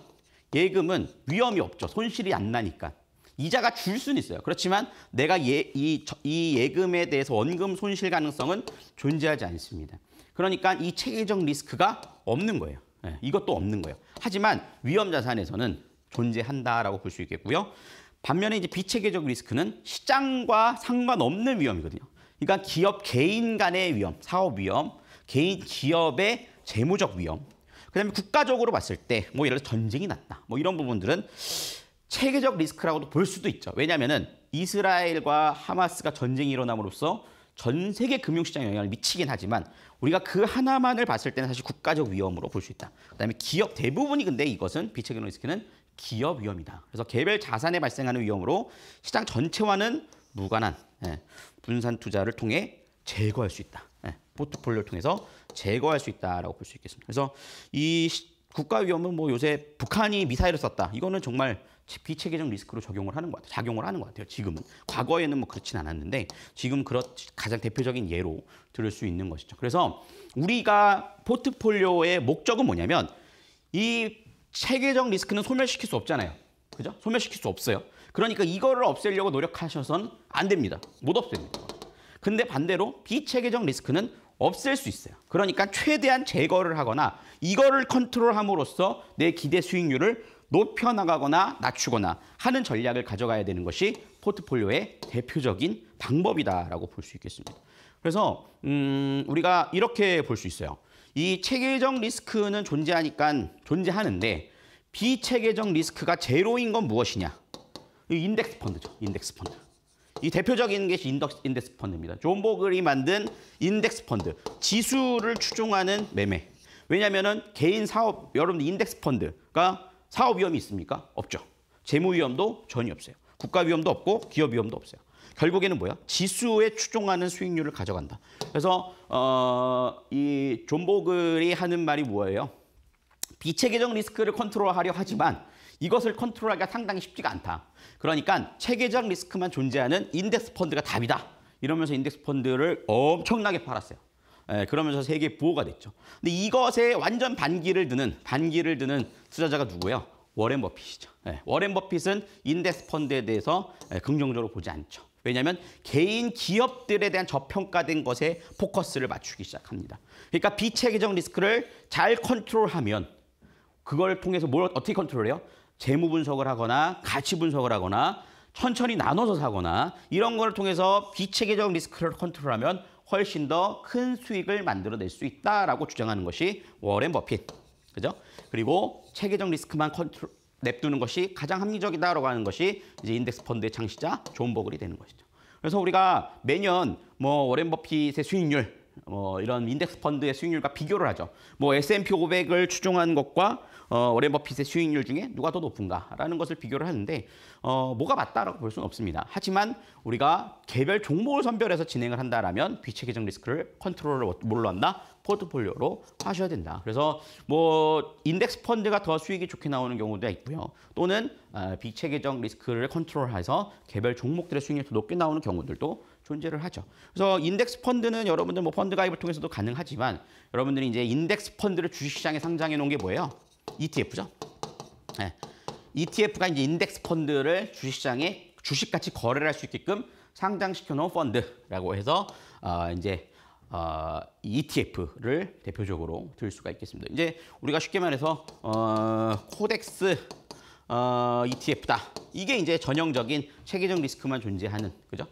A: 예금은 위험이 없죠. 손실이 안 나니까. 이자가 줄 수는 있어요. 그렇지만 내가 예, 이, 이 예금에 대해서 원금 손실 가능성은 존재하지 않습니다. 그러니까 이 체계적 리스크가 없는 거예요. 예, 이것도 없는 거예요. 하지만 위험 자산에서는 존재한다라고 볼 수 있겠고요. 반면에 이제 비체계적 리스크는 시장과 상관없는 위험이거든요. 그러니까 기업 개인 간의 위험, 사업 위험, 개인 기업의 재무적 위험, 그다음에 국가적으로 봤을 때 뭐 예를 들어 전쟁이 났다, 뭐 이런 부분들은 체계적 리스크라고도 볼 수도 있죠. 왜냐하면은 이스라엘과 하마스가 전쟁이 일어남으로써 전 세계 금융시장 에 영향을 미치긴 하지만 우리가 그 하나만을 봤을 때는 사실 국가적 위험으로 볼 수 있다. 그다음에 기업 대부분이 근데 이것은 비체계적 리스크는 기업 위험이다. 그래서 개별 자산에 발생하는 위험으로 시장 전체와는 무관한 예, 분산 투자를 통해 제거할 수 있다. 예, 포트폴리오를 통해서 제거할 수 있다라고 볼 수 있겠습니다. 그래서 이 국가 위험은 뭐 요새 북한이 미사일을 썼다 이거는 정말 비체계적 리스크로 적용을 하는 것 같아요. 작용을 하는 것 같아요. 지금은 과거에는 뭐 그렇진 않았는데 지금 그렇 가장 대표적인 예로 들을 수 있는 것이죠. 그래서 우리가 포트폴리오의 목적은 뭐냐면 이 체계적 리스크는 소멸시킬 수 없잖아요. 그죠? 소멸시킬 수 없어요. 그러니까 이거를 없애려고 노력하셔선 안 됩니다. 못 없앱니다. 근데 반대로 비체계적 리스크는 없앨 수 있어요. 그러니까 최대한 제거를 하거나 이거를 컨트롤함으로써 내 기대 수익률을 높여나가거나 낮추거나 하는 전략을 가져가야 되는 것이 포트폴리오의 대표적인 방법이다라고 볼 수 있겠습니다. 그래서 음, 우리가 이렇게 볼 수 있어요. 이 체계적 리스크는 존재하니까 존재하는데 비체계적 리스크가 제로인 건 무엇이냐? 인덱스 펀드죠. 인덱스 펀드. 이 대표적인 게인 인덱스 펀드입니다. 존 보글이 만든 인덱스 펀드. 지수를 추종하는 매매. 왜냐면 개인 사업, 여러분 인덱스 펀드가 사업 위험이 있습니까? 없죠. 재무 위험도 전혀 없어요. 국가 위험도 없고 기업 위험도 없어요. 결국에는 뭐야? 지수에 추종하는 수익률을 가져간다. 그래서 어, 이 존버글이 하는 말이 뭐예요? 비체계적 리스크를 컨트롤하려 하지만 이것을 컨트롤하기가 상당히 쉽지가 않다. 그러니까 체계적 리스크만 존재하는 인덱스 펀드가 답이다. 이러면서 인덱스 펀드를 엄청나게 팔았어요. 예, 그러면서 세계 부호가 됐죠. 근데 이것에 완전 반기를 드는 반기를 드는 투자자가 누구예요? 워렌 버핏이죠. 예, 워렌 버핏은 인덱스 펀드에 대해서 예, 긍정적으로 보지 않죠. 왜냐하면 개인 기업들에 대한 저평가된 것에 포커스를 맞추기 시작합니다. 그러니까 비체계적 리스크를 잘 컨트롤하면 그걸 통해서 뭘 어떻게 컨트롤해요? 재무 분석을 하거나 가치 분석을 하거나 천천히 나눠서 사거나 이런 걸 통해서 비체계적 리스크를 컨트롤하면 훨씬 더 큰 수익을 만들어낼 수 있다라고 주장하는 것이 워렌 버핏. 그죠? 그리고 체계적 리스크만 컨트롤, 냅두는 것이 가장 합리적이다라고 하는 것이 이제 인덱스 펀드의 창시자 존 버글이 되는 것이죠. 그래서 우리가 매년 뭐 워렌 버핏의 수익률 뭐 이런 인덱스 펀드의 수익률과 비교를 하죠. 뭐 S&P 500을 추종한 것과 어, 워렌 버핏의 수익률 중에 누가 더 높은가라는 것을 비교를 하는데 어, 뭐가 맞다라고 볼 수는 없습니다. 하지만 우리가 개별 종목을 선별해서 진행을 한다라면 비체 계정 리스크를 컨트롤을 뭘로 한다? 포트폴리오로 하셔야 된다. 그래서 뭐 인덱스 펀드가 더 수익이 좋게 나오는 경우도 있고요. 또는 아, 비체계적 리스크를 컨트롤해서 개별 종목들의 수익률이 더 높게 나오는 경우들도 존재를 하죠. 그래서 인덱스 펀드는 여러분들 뭐 펀드 가입을 통해서도 가능하지만 여러분들이 이제 인덱스 펀드를 주식시장에 상장해 놓은 게 뭐예요? ETF죠. 네. 예. ETF가 이제 인덱스 펀드를 주식시장에 주식같이 거래를 할 수 있게끔 상장시켜 놓은 펀드라고 해서 어 이제 어, 아, ETF를 대표적으로 들 수가 있겠습니다. 이제 우리가 쉽게 말해서 어, 코덱스 어, ETF다. 이게 이제 전형적인 체계적 리스크만 존재하는 그죠?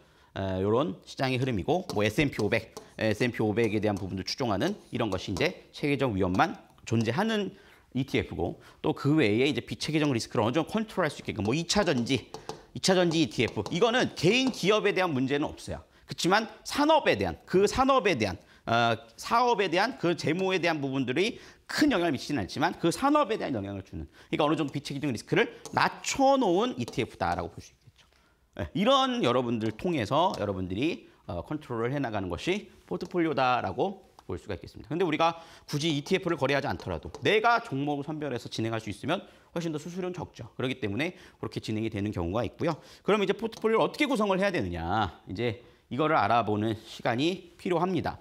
A: 이런 시장의 흐름이고 뭐 S&P 500, S&P 500에 대한 부분들 추종하는 이런 것이 이제 체계적 위험만 존재하는 ETF고 또 그 외에 이제 비체계적 리스크를 어느 정도 컨트롤할 수 있게끔 뭐 2차 전지, 2차 전지 ETF 이거는 개인 기업에 대한 문제는 없어요. 그렇지만 산업에 대한 그 산업에 대한 어, 사업에 대한 그 재무에 대한 부분들이 큰 영향을 미치진 않지만 그 산업에 대한 영향을 주는 그러니까 어느 정도 비채 기준 리스크를 낮춰놓은 ETF다라고 볼 수 있겠죠. 네, 이런 여러분들 통해서 여러분들이 어, 컨트롤을 해나가는 것이 포트폴리오다라고 볼 수가 있겠습니다. 근데 우리가 굳이 ETF를 거래하지 않더라도 내가 종목을 선별해서 진행할 수 있으면 훨씬 더 수수료는 적죠. 그렇기 때문에 그렇게 진행이 되는 경우가 있고요. 그럼 이제 포트폴리오를 어떻게 구성을 해야 되느냐. 이제 이거를 알아보는 시간이 필요합니다.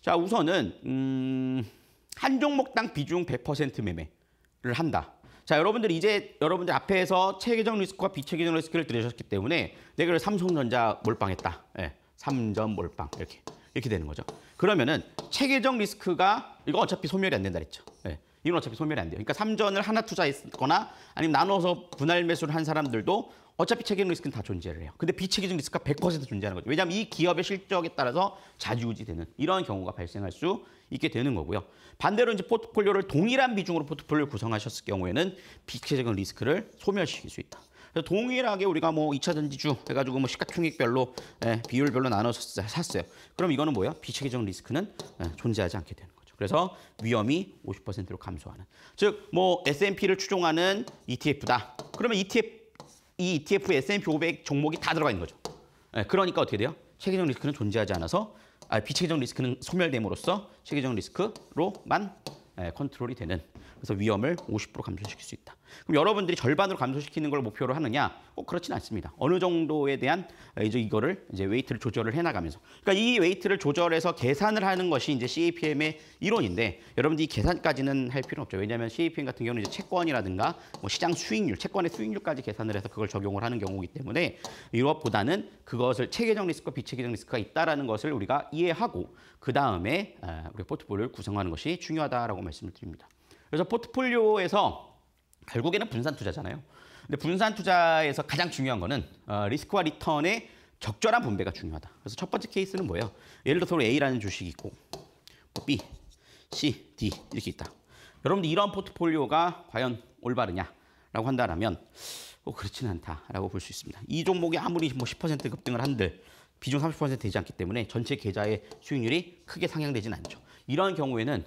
A: 자, 우선은 음, 한 종목당 비중 100% 매매를 한다. 자, 여러분들 이제 여러분들 앞에서 체계적 리스크와 비체계적 리스크를 들으셨기 때문에 내가 네 삼성전자 몰빵했다. 예. 3점 몰빵 이렇게 이렇게 되는 거죠. 그러면은 체계적 리스크가 이거 어차피 소멸이 안 된다 그랬죠. 예. 이건 어차피 소멸이 안 돼요. 그러니까 3전을 하나 투자했거나 아니면 나눠서 분할 매수를 한 사람들도 어차피 책임 리스크는 다 존재를 해요. 근데 비책임 리스크가 100% 존재하는 거죠. 왜냐하면 이 기업의 실적에 따라서 좌지우지되는 이런 경우가 발생할 수 있게 되는 거고요. 반대로 이제 포트폴리오를 동일한 비중으로 포트폴리오를 구성하셨을 경우에는 비책임 리스크를 소멸시킬 수 있다. 그래서 동일하게 우리가 뭐 2차 전지주 해가지고 뭐 시가총액별로 예, 비율별로 나눠서 샀어요. 그럼 이거는 뭐예요 비책임 리스크는 예, 존재하지 않게 되는 거죠 그래서 위험이 50%로 감소하는. 즉, 뭐 S&P를 추종하는 ETF다. 그러면 ETF 이 ETF S&P 500 종목이 다 들어가 있는 거죠. 네, 그러니까 어떻게 돼요? 체계적 리스크는 존재하지 않아서 아, 비체계적 리스크는 소멸됨으로써 체계적 리스크로만 네, 컨트롤이 되는 그래서 위험을 50% 감소시킬 수 있다. 그럼 여러분들이 절반으로 감소시키는 걸 목표로 하느냐? 꼭 그렇진 않습니다. 어느 정도에 대한 이제 이거를 이제 웨이트를 조절을 해나가면서. 그러니까 이 웨이트를 조절해서 계산을 하는 것이 이제 CAPM의 이론인데 여러분들이 계산까지는 할 필요는 없죠. 왜냐하면 CAPM 같은 경우는 이제 채권이라든가 뭐 시장 수익률, 채권의 수익률까지 계산을 해서 그걸 적용을 하는 경우이기 때문에 유럽보다는 그것을 체계적 리스크와 비체계적 리스크가 있다라는 것을 우리가 이해하고 그 다음에 아, 우리 포트폴리오를 구성하는 것이 중요하다라고 말씀을 드립니다. 그래서 포트폴리오에서 결국에는 분산 투자잖아요. 근데 분산 투자에서 가장 중요한 거는 어, 리스크와 리턴의 적절한 분배가 중요하다. 그래서 첫 번째 케이스는 뭐예요? 예를 들어서 A라는 주식이 있고 뭐 B, C, D 이렇게 있다. 여러분들 이런 포트폴리오가 과연 올바르냐라고 한다면 어, 그렇진 않다라고 볼 수 있습니다. 이 종목이 아무리 뭐 10% 급등을 한들 비중 30% 되지 않기 때문에 전체 계좌의 수익률이 크게 상향되지는 않죠. 이런 경우에는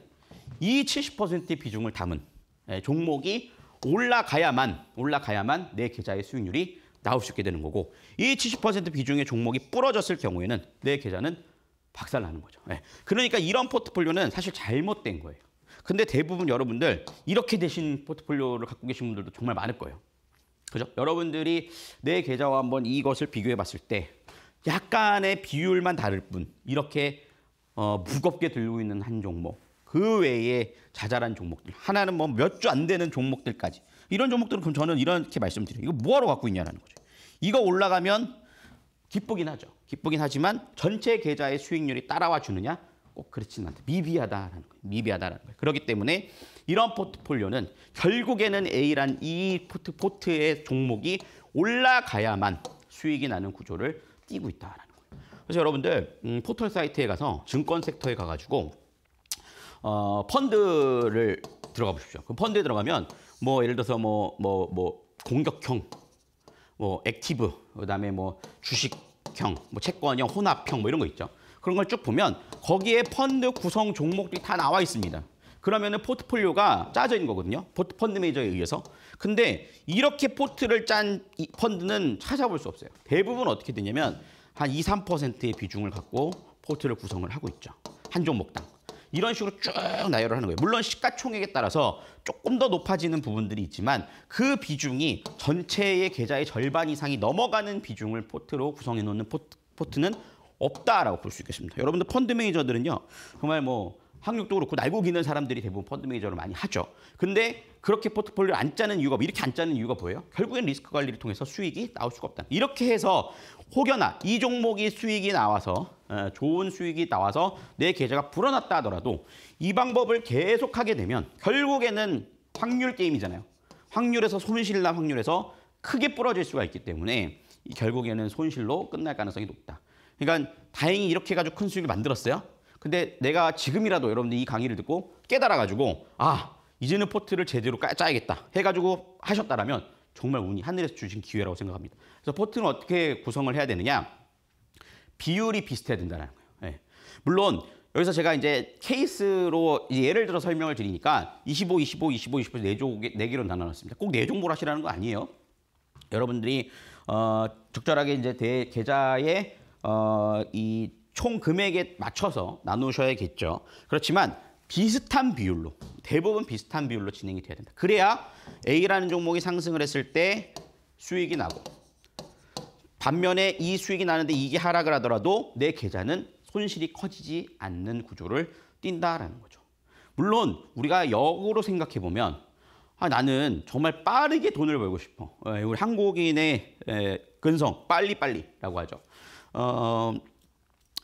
A: 이 70%의 비중을 담은 예, 종목이 올라가야만 올라가야만 내 계좌의 수익률이 나올 수 있게 되는 거고 이 70% 비중의 종목이 부러졌을 경우에는 내 계좌는 박살나는 거죠. 예. 그러니까 이런 포트폴리오는 사실 잘못된 거예요. 근데 대부분 여러분들 이렇게 되신 포트폴리오를 갖고 계신 분들도 정말 많을 거예요. 그죠? 여러분들이 내 계좌와 한번 이것을 비교해 봤을 때 약간의 비율만 다를 뿐 이렇게 어, 무겁게 들고 있는 한 종목 그 외에 자잘한 종목들 하나는 뭐 몇 주 안 되는 종목들까지 이런 종목들은 그럼 저는 이렇게 말씀드려요. 이거 뭐하러 갖고 있냐는 거죠. 이거 올라가면 기쁘긴 하죠. 기쁘긴 하지만 전체 계좌의 수익률이 따라와 주느냐? 꼭 그렇지는 않다. 미비하다라는 거예요. 미비하다라는 거예요. 그렇기 때문에 이런 포트폴리오는 결국에는 A란 이 포트, 포트의 종목이 올라가야만 수익이 나는 구조를 띄고 있다라는 거예요. 그래서 여러분들 음, 포털 사이트에 가서 증권 섹터에 가가지고 어, 펀드를 들어가 보십시오. 그 펀드에 들어가면 뭐 예를 들어서 뭐 뭐, 뭐 공격형, 뭐 액티브, 그다음에 뭐 주식형, 뭐 채권형, 혼합형 뭐 이런 거 있죠. 그런 걸 쭉 보면 거기에 펀드 구성 종목들이 다 나와 있습니다. 그러면은 포트폴리오가 짜져 있는 거거든요. 포트 펀드 매니저에 의해서. 근데 이렇게 포트를 짠 펀드는 찾아볼 수 없어요. 대부분 어떻게 되냐면 한 2, 3%의 비중을 갖고 포트를 구성을 하고 있죠. 한 종목당. 이런 식으로 쭉 나열을 하는 거예요. 물론 시가총액에 따라서 조금 더 높아지는 부분들이 있지만 그 비중이 전체의 계좌의 절반 이상이 넘어가는 비중을 포트로 구성해 놓는 포트, 포트는 없다라고 볼 수 있겠습니다. 여러분들 펀드 매니저들은요. 정말 뭐 학력도 그렇고 날고 기는 사람들이 대부분 펀드 매니저를 많이 하죠. 근데 그렇게 포트폴리오를 안 짜는 이유가 이렇게 안 짜는 이유가 뭐예요? 결국엔 리스크 관리를 통해서 수익이 나올 수가 없다. 이렇게 해서 혹여나 이 종목이 수익이 나와서 좋은 수익이 나와서 내 계좌가 불어났다 하더라도 이 방법을 계속하게 되면 결국에는 확률 게임이잖아요. 확률에서 손실 난 확률에서 크게 부러질 수가 있기 때문에 결국에는 손실로 끝날 가능성이 높다. 그러니까 다행히 이렇게 해가지고 큰 수익을 만들었어요. 근데 내가 지금이라도 여러분들이 이 강의를 듣고 깨달아가지고 아 이제는 포트를 제대로 짜야겠다 해가지고 하셨다라면 정말 운이 하늘에서 주신 기회라고 생각합니다. 그래서 포트는 어떻게 구성을 해야 되느냐 비율이 비슷해야 된다는 거예요. 네. 물론 여기서 제가 이제 케이스로 예를 들어 설명을 드리니까 25, 25, 25, 25 4조, 4개로 나눠놨습니다. 꼭 4종 몰아시라는 거 아니에요. 여러분들이 어, 적절하게 이제 대, 계좌의 어, 이총 금액에 맞춰서 나누셔야겠죠. 그렇지만 비슷한 비율로 대부분 비슷한 비율로 진행이 돼야 된다. 그래야 A라는 종목이 상승을 했을 때 수익이 나고 반면에 이 수익이 나는데 이게 하락을 하더라도 내 계좌는 손실이 커지지 않는 구조를 띈다라는 거죠. 물론 우리가 역으로 생각해 보면 아, 나는 정말 빠르게 돈을 벌고 싶어. 우리 어, 한국인의 근성 빨리빨리라고 하죠. 어,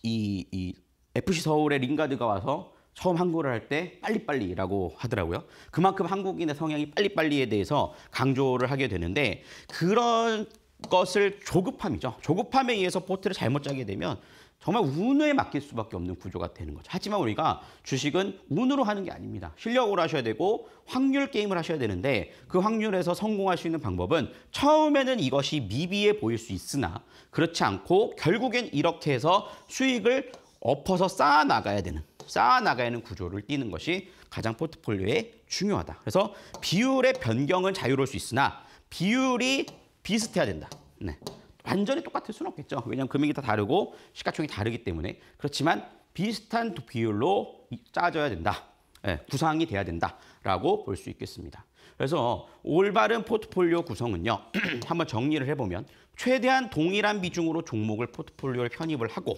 A: 이, 이 FC 서울의 링가드가 와서 처음 한국어를 할때 빨리빨리라고 하더라고요. 그만큼 한국인의 성향이 빨리빨리에 대해서 강조를 하게 되는데 그런 것을 조급함이죠. 조급함에 의해서 포트를 잘못 짜게 되면 정말 운에 맡길 수밖에 없는 구조가 되는 거죠. 하지만 우리가 주식은 운으로 하는 게 아닙니다. 실력으로 하셔야 되고 확률 게임을 하셔야 되는데 그 확률에서 성공할 수 있는 방법은 처음에는 이것이 미비해 보일 수 있으나 그렇지 않고 결국엔 이렇게 해서 수익을 엎어서 쌓아 나가야 되는 쌓아 나가야 하는 구조를 띄는 것이 가장 포트폴리오에 중요하다. 그래서 비율의 변경은 자유로울 수 있으나 비율이 비슷해야 된다. 네. 완전히 똑같을 수는 없겠죠. 왜냐하면 금액이 다 다르고 시가총액이 다르기 때문에 그렇지만 비슷한 비율로 짜져야 된다. 네, 구상이 돼야 된다라고 볼 수 있겠습니다. 그래서 올바른 포트폴리오 구성은요. 한번 정리를 해보면 최대한 동일한 비중으로 종목을 포트폴리오에 편입을 하고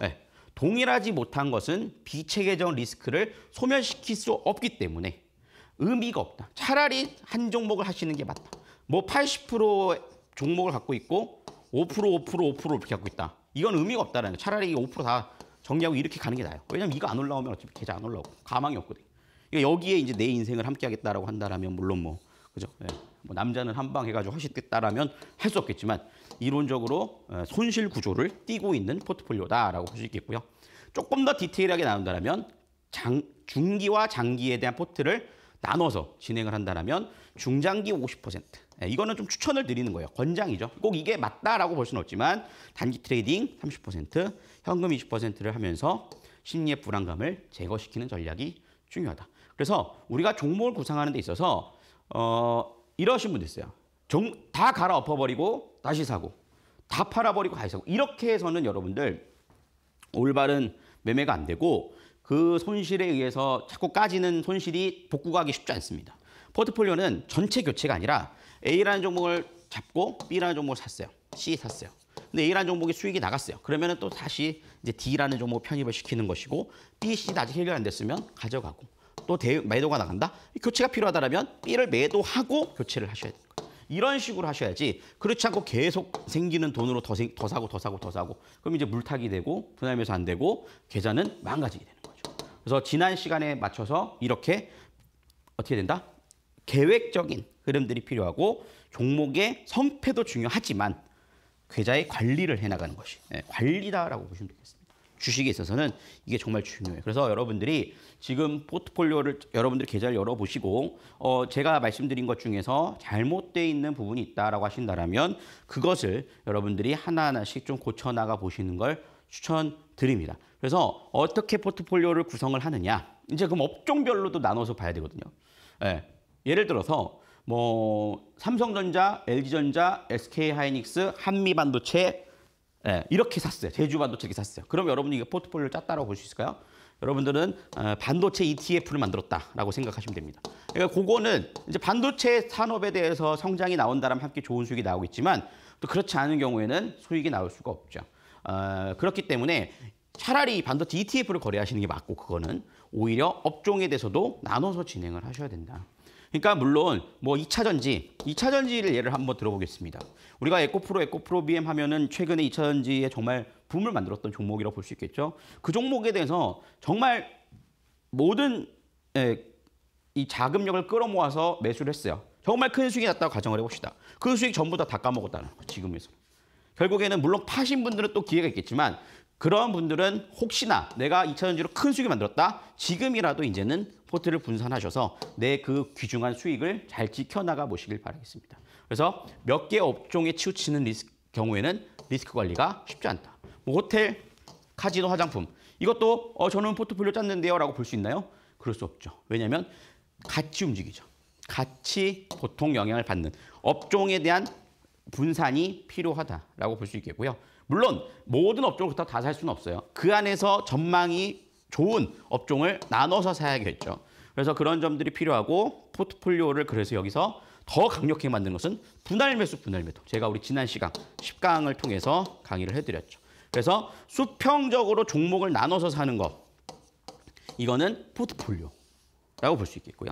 A: 네, 동일하지 못한 것은 비체계적 리스크를 소멸시킬 수 없기 때문에 의미가 없다. 차라리 한 종목을 하시는 게 맞다. 뭐80% 종목을 갖고 있고 5% 5% 5% 이렇게 갖고 있다. 이건 의미가 없다라는 거 차라리 5%다 정리하고 이렇게 가는 게 나아요. 왜냐면 이거 안 올라오면 어차피 계좌 안 올라오고 가망이 없거든. 그러니까 여기에 이제 내 인생을 함께 하겠다라고 한다라면 물론 뭐 그죠? 예. 뭐 남자는 한방 해가지고 하시겠다라면 할 수 없겠지만 이론적으로 예, 손실 구조를 띄고 있는 포트폴리오다라고 할수 있겠고요. 조금 더 디테일하게 나눈다면 장, 중기와 장기에 대한 포트를 나눠서 진행을 한다라면 중장기 50%. 네, 예, 이거는 좀 추천을 드리는 거예요. 권장이죠. 꼭 이게 맞다라고 볼 수는 없지만 단기 트레이딩 30%, 현금 20%를 하면서 심리의 불안감을 제거시키는 전략이 중요하다. 그래서 우리가 종목을 구상하는 데 있어서 어, 이러신 분도 있어요. 종, 다 갈아 엎어버리고 다시 사고 다 팔아버리고 다시 사고 이렇게 해서는 여러분들 올바른 매매가 안 되고 그 손실에 의해서 자꾸 까지는 손실이 복구하기 쉽지 않습니다. 포트폴리오는 전체 교체가 아니라 A라는 종목을 잡고 B라는 종목을 샀어요. C 샀어요. 근데 A라는 종목이 수익이 나갔어요. 그러면 또 다시 이제 D라는 종목 편입을 시키는 것이고 B, C는 아직 해결 안 됐으면 가져가고 또 대, 매도가 나간다? 교체가 필요하다면 B를 매도하고 교체를 하셔야 돼요. 이런 식으로 하셔야지 그렇지 않고 계속 생기는 돈으로 더, 생, 더 사고 더 사고 더 사고 그럼 이제 물타기 되고 분할매수 안 되고 계좌는 망가지게 되는 거죠. 그래서 지난 시간에 맞춰서 이렇게 어떻게 된다? 계획적인 흐름들이 필요하고 종목의 성패도 중요하지만 계좌의 관리를 해나가는 것이 예, 관리다라고 보시면 되겠습니다. 주식에 있어서는 이게 정말 중요해요. 그래서 여러분들이 지금 포트폴리오를 여러분들 계좌를 열어보시고 어, 제가 말씀드린 것 중에서 잘못되어 있는 부분이 있다라고 하신다면 그것을 여러분들이 하나하나씩 좀 고쳐나가 보시는 걸 추천드립니다. 그래서 어떻게 포트폴리오를 구성을 하느냐 이제 그럼 업종별로도 나눠서 봐야 되거든요. 예, 예를 들어서 뭐 삼성전자, LG전자, SK하이닉스, 한미반도체 네, 이렇게 샀어요. 제주 반도체 이렇게 샀어요. 그럼 여러분이 이게 포트폴리오를 짰다라고 볼 수 있을까요? 여러분들은 어, 반도체 ETF를 만들었다라고 생각하시면 됩니다. 그러니까 그거는 이제 반도체 산업에 대해서 성장이 나온다면 함께 좋은 수익이 나오겠지만 또 그렇지 않은 경우에는 수익이 나올 수가 없죠. 어, 그렇기 때문에 차라리 반도체 ETF를 거래하시는 게 맞고 그거는 오히려 업종에 대해서도 나눠서 진행을 하셔야 된다. 그러니까 물론 뭐 2차 전지, 2차 전지를 예를 한번 들어보겠습니다. 우리가 에코프로, 에코프로 BM 하면은 최근에 2차 전지에 정말 붐을 만들었던 종목이라고 볼 수 있겠죠. 그 종목에 대해서 정말 모든 에, 예, 이 자금력을 끌어모아서 매수를 했어요. 정말 큰 수익이 났다고 가정을 해봅시다. 그 수익 전부 다, 다 까먹었다는 거 지금에서. 결국에는 물론 파신 분들은 또 기회가 있겠지만 그런 분들은 혹시나 내가 2차 전지로 큰 수익을 만들었다. 지금이라도 이제는 포트를 분산하셔서 내 그 귀중한 수익을 잘 지켜나가 보시길 바라겠습니다. 그래서 몇 개 업종에 치우치는 리스크 경우에는 리스크 관리가 쉽지 않다. 뭐 호텔, 카지노, 화장품 이것도 어, 저는 포트폴리오 짰는데요 라고 볼 수 있나요? 그럴 수 없죠. 왜냐하면 같이 움직이죠. 같이 보통 영향을 받는 업종에 대한 분산이 필요하다라고 볼 수 있겠고요. 물론 모든 업종을 다 살 수는 없어요. 그 안에서 전망이 좋은 업종을 나눠서 사야겠죠. 그래서 그런 점들이 필요하고 포트폴리오를 그래서 여기서 더 강력하게 만든 것은 분할 매수 분할 매도. 제가 우리 지난 시간 10강을 통해서 강의를 해드렸죠. 그래서 수평적으로 종목을 나눠서 사는 것. 이거는 포트폴리오라고 볼 수 있겠고요.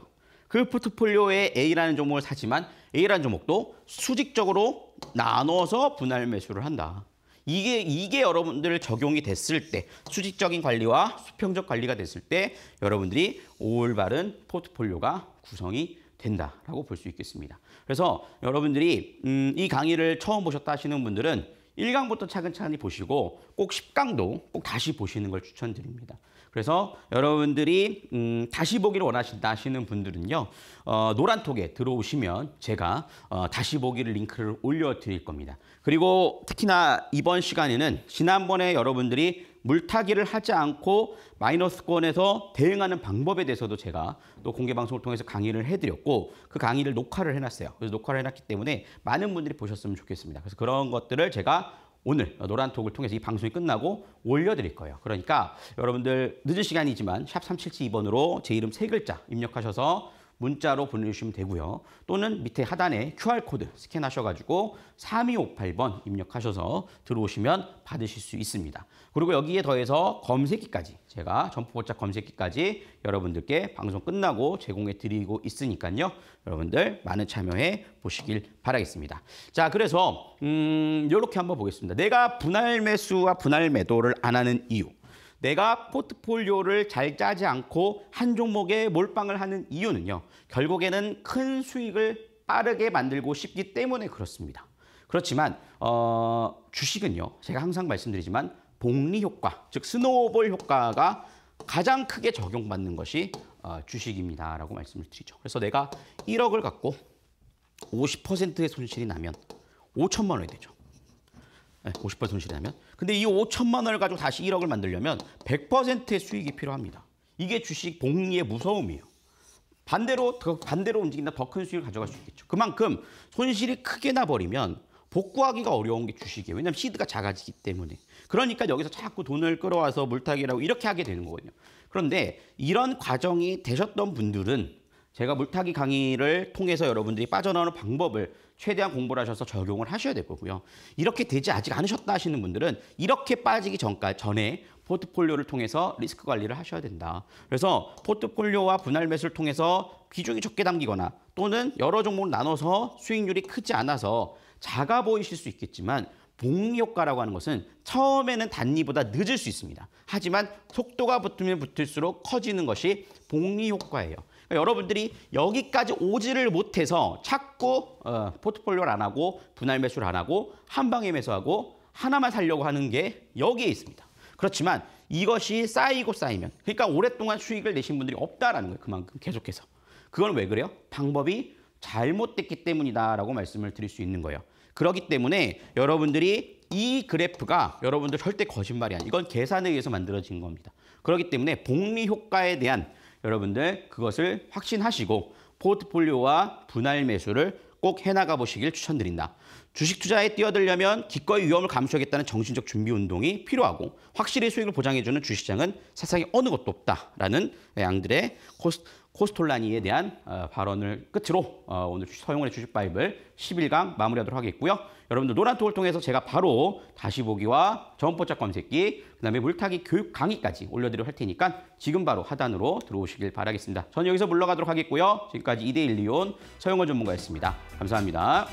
A: 그 포트폴리오에 A라는 종목을 사지만 A라는 종목도 수직적으로 나눠서 분할 매수를 한다. 이게 이게 여러분들 적용이 됐을 때 수직적인 관리와 수평적 관리가 됐을 때 여러분들이 올바른 포트폴리오가 구성이 된다라고 볼 수 있겠습니다. 그래서 여러분들이 음, 이 강의를 처음 보셨다 하시는 분들은 1강부터 차근차근히 보시고 꼭 10강도 꼭 다시 보시는 걸 추천드립니다. 그래서 여러분들이 음, 다시 보기를 원하신다 시는 분들은요. 어, 노란톡에 들어오시면 제가 어, 다시 보기를 링크를 올려드릴 겁니다. 그리고 특히나 이번 시간에는 지난번에 여러분들이 물타기를 하지 않고 마이너스권에서 대응하는 방법에 대해서도 제가 또 공개방송을 통해서 강의를 해드렸고 그 강의를 녹화를 해놨어요. 그래서 녹화를 해놨기 때문에 많은 분들이 보셨으면 좋겠습니다. 그래서 그런 것들을 제가 오늘 노란톡을 통해서 이 방송이 끝나고 올려드릴 거예요. 그러니까 여러분들 늦은 시간이지만 샵 3772번으로 제 이름 세 글자 입력하셔서 문자로 보내주시면 되고요. 또는 밑에 하단에 QR코드 스캔하셔가지고 3258번 입력하셔서 들어오시면 받으실 수 있습니다. 그리고 여기에 더해서 검색기까지 제가 점포포착 검색기까지 여러분들께 방송 끝나고 제공해 드리고 있으니까요. 여러분들 많은 참여해 보시길 바라겠습니다. 자, 그래서 음, 이렇게 한번 보겠습니다. 내가 분할 매수와 분할 매도를 안 하는 이유. 내가 포트폴리오를 잘 짜지 않고 한 종목에 몰빵을 하는 이유는요. 결국에는 큰 수익을 빠르게 만들고 싶기 때문에 그렇습니다. 그렇지만 어, 주식은요. 제가 항상 말씀드리지만 복리 효과, 즉 스노우볼 효과가 가장 크게 적용받는 것이 어, 주식입니다. 라고 말씀을 드리죠. 그래서 내가 1억을 갖고 50%의 손실이 나면 5천만 원이 되죠. 50% 예, 손실이라면. 근데 이 5천만 원을 가지고 다시 1억을 만들려면 100%의 수익이 필요합니다. 이게 주식 복리의 무서움이에요. 반대로 더 반대로 움직인다 더 큰 수익을 가져갈 수 있겠죠. 그만큼 손실이 크게 나버리면 복구하기가 어려운 게 주식이에요. 왜냐면 시드가 작아지기 때문에. 그러니까 여기서 자꾸 돈을 끌어와서 물타기라고 이렇게 하게 되는 거거든요. 그런데 이런 과정이 되셨던 분들은 제가 물타기 강의를 통해서 여러분들이 빠져나오는 방법을 최대한 공부를 하셔서 적용을 하셔야 될 거고요. 이렇게 되지 아직 않으셨다 하시는 분들은 이렇게 빠지기 전까 전에 포트폴리오를 통해서 리스크 관리를 하셔야 된다. 그래서 포트폴리오와 분할 매수를 통해서 비중이 적게 담기거나 또는 여러 종목을 나눠서 수익률이 크지 않아서 작아 보이실 수 있겠지만 복리 효과라고 하는 것은 처음에는 단위보다 늦을 수 있습니다. 하지만 속도가 붙으면 붙을수록 커지는 것이 복리 효과예요. 그러니까 여러분들이 여기까지 오지를 못해서 자꾸 어, 포트폴리오를 안 하고 분할 매수를 안 하고 한 방에 매수하고 하나만 살려고 하는 게 여기에 있습니다. 그렇지만 이것이 쌓이고 쌓이면 그러니까 오랫동안 수익을 내신 분들이 없다라는 거예요. 그만큼 계속해서. 그건 왜 그래요? 방법이 잘못됐기 때문이다라고 말씀을 드릴 수 있는 거예요. 그렇기 때문에 여러분들이 이 그래프가 여러분들 절대 거짓말이 아니에요. 이건 계산에 의해서 만들어진 겁니다. 그렇기 때문에 복리 효과에 대한 여러분들 그것을 확신하시고 포트폴리오와 분할 매수를 꼭 해나가 보시길 추천드린다. 주식 투자에 뛰어들려면 기꺼이 위험을 감수하겠다는 정신적 준비 운동이 필요하고 확실히 수익을 보장해주는 주식장은 세상에 어느 것도 없다라는 양들의 코스, 코스톨라니에 대한 어, 발언을 끝으로 어, 오늘 서영원의 주식 바이블 11강 마무리하도록 하겠고요. 여러분들 노란톡을 통해서 제가 바로 다시 보기와 전포착 검색기, 그다음에 물타기 교육 강의까지 올려드려 할 테니까 지금 바로 하단으로 들어오시길 바라겠습니다. 저는 여기서 물러가도록 하겠고요. 지금까지 이대일 리온 서영원 전문가였습니다. 감사합니다.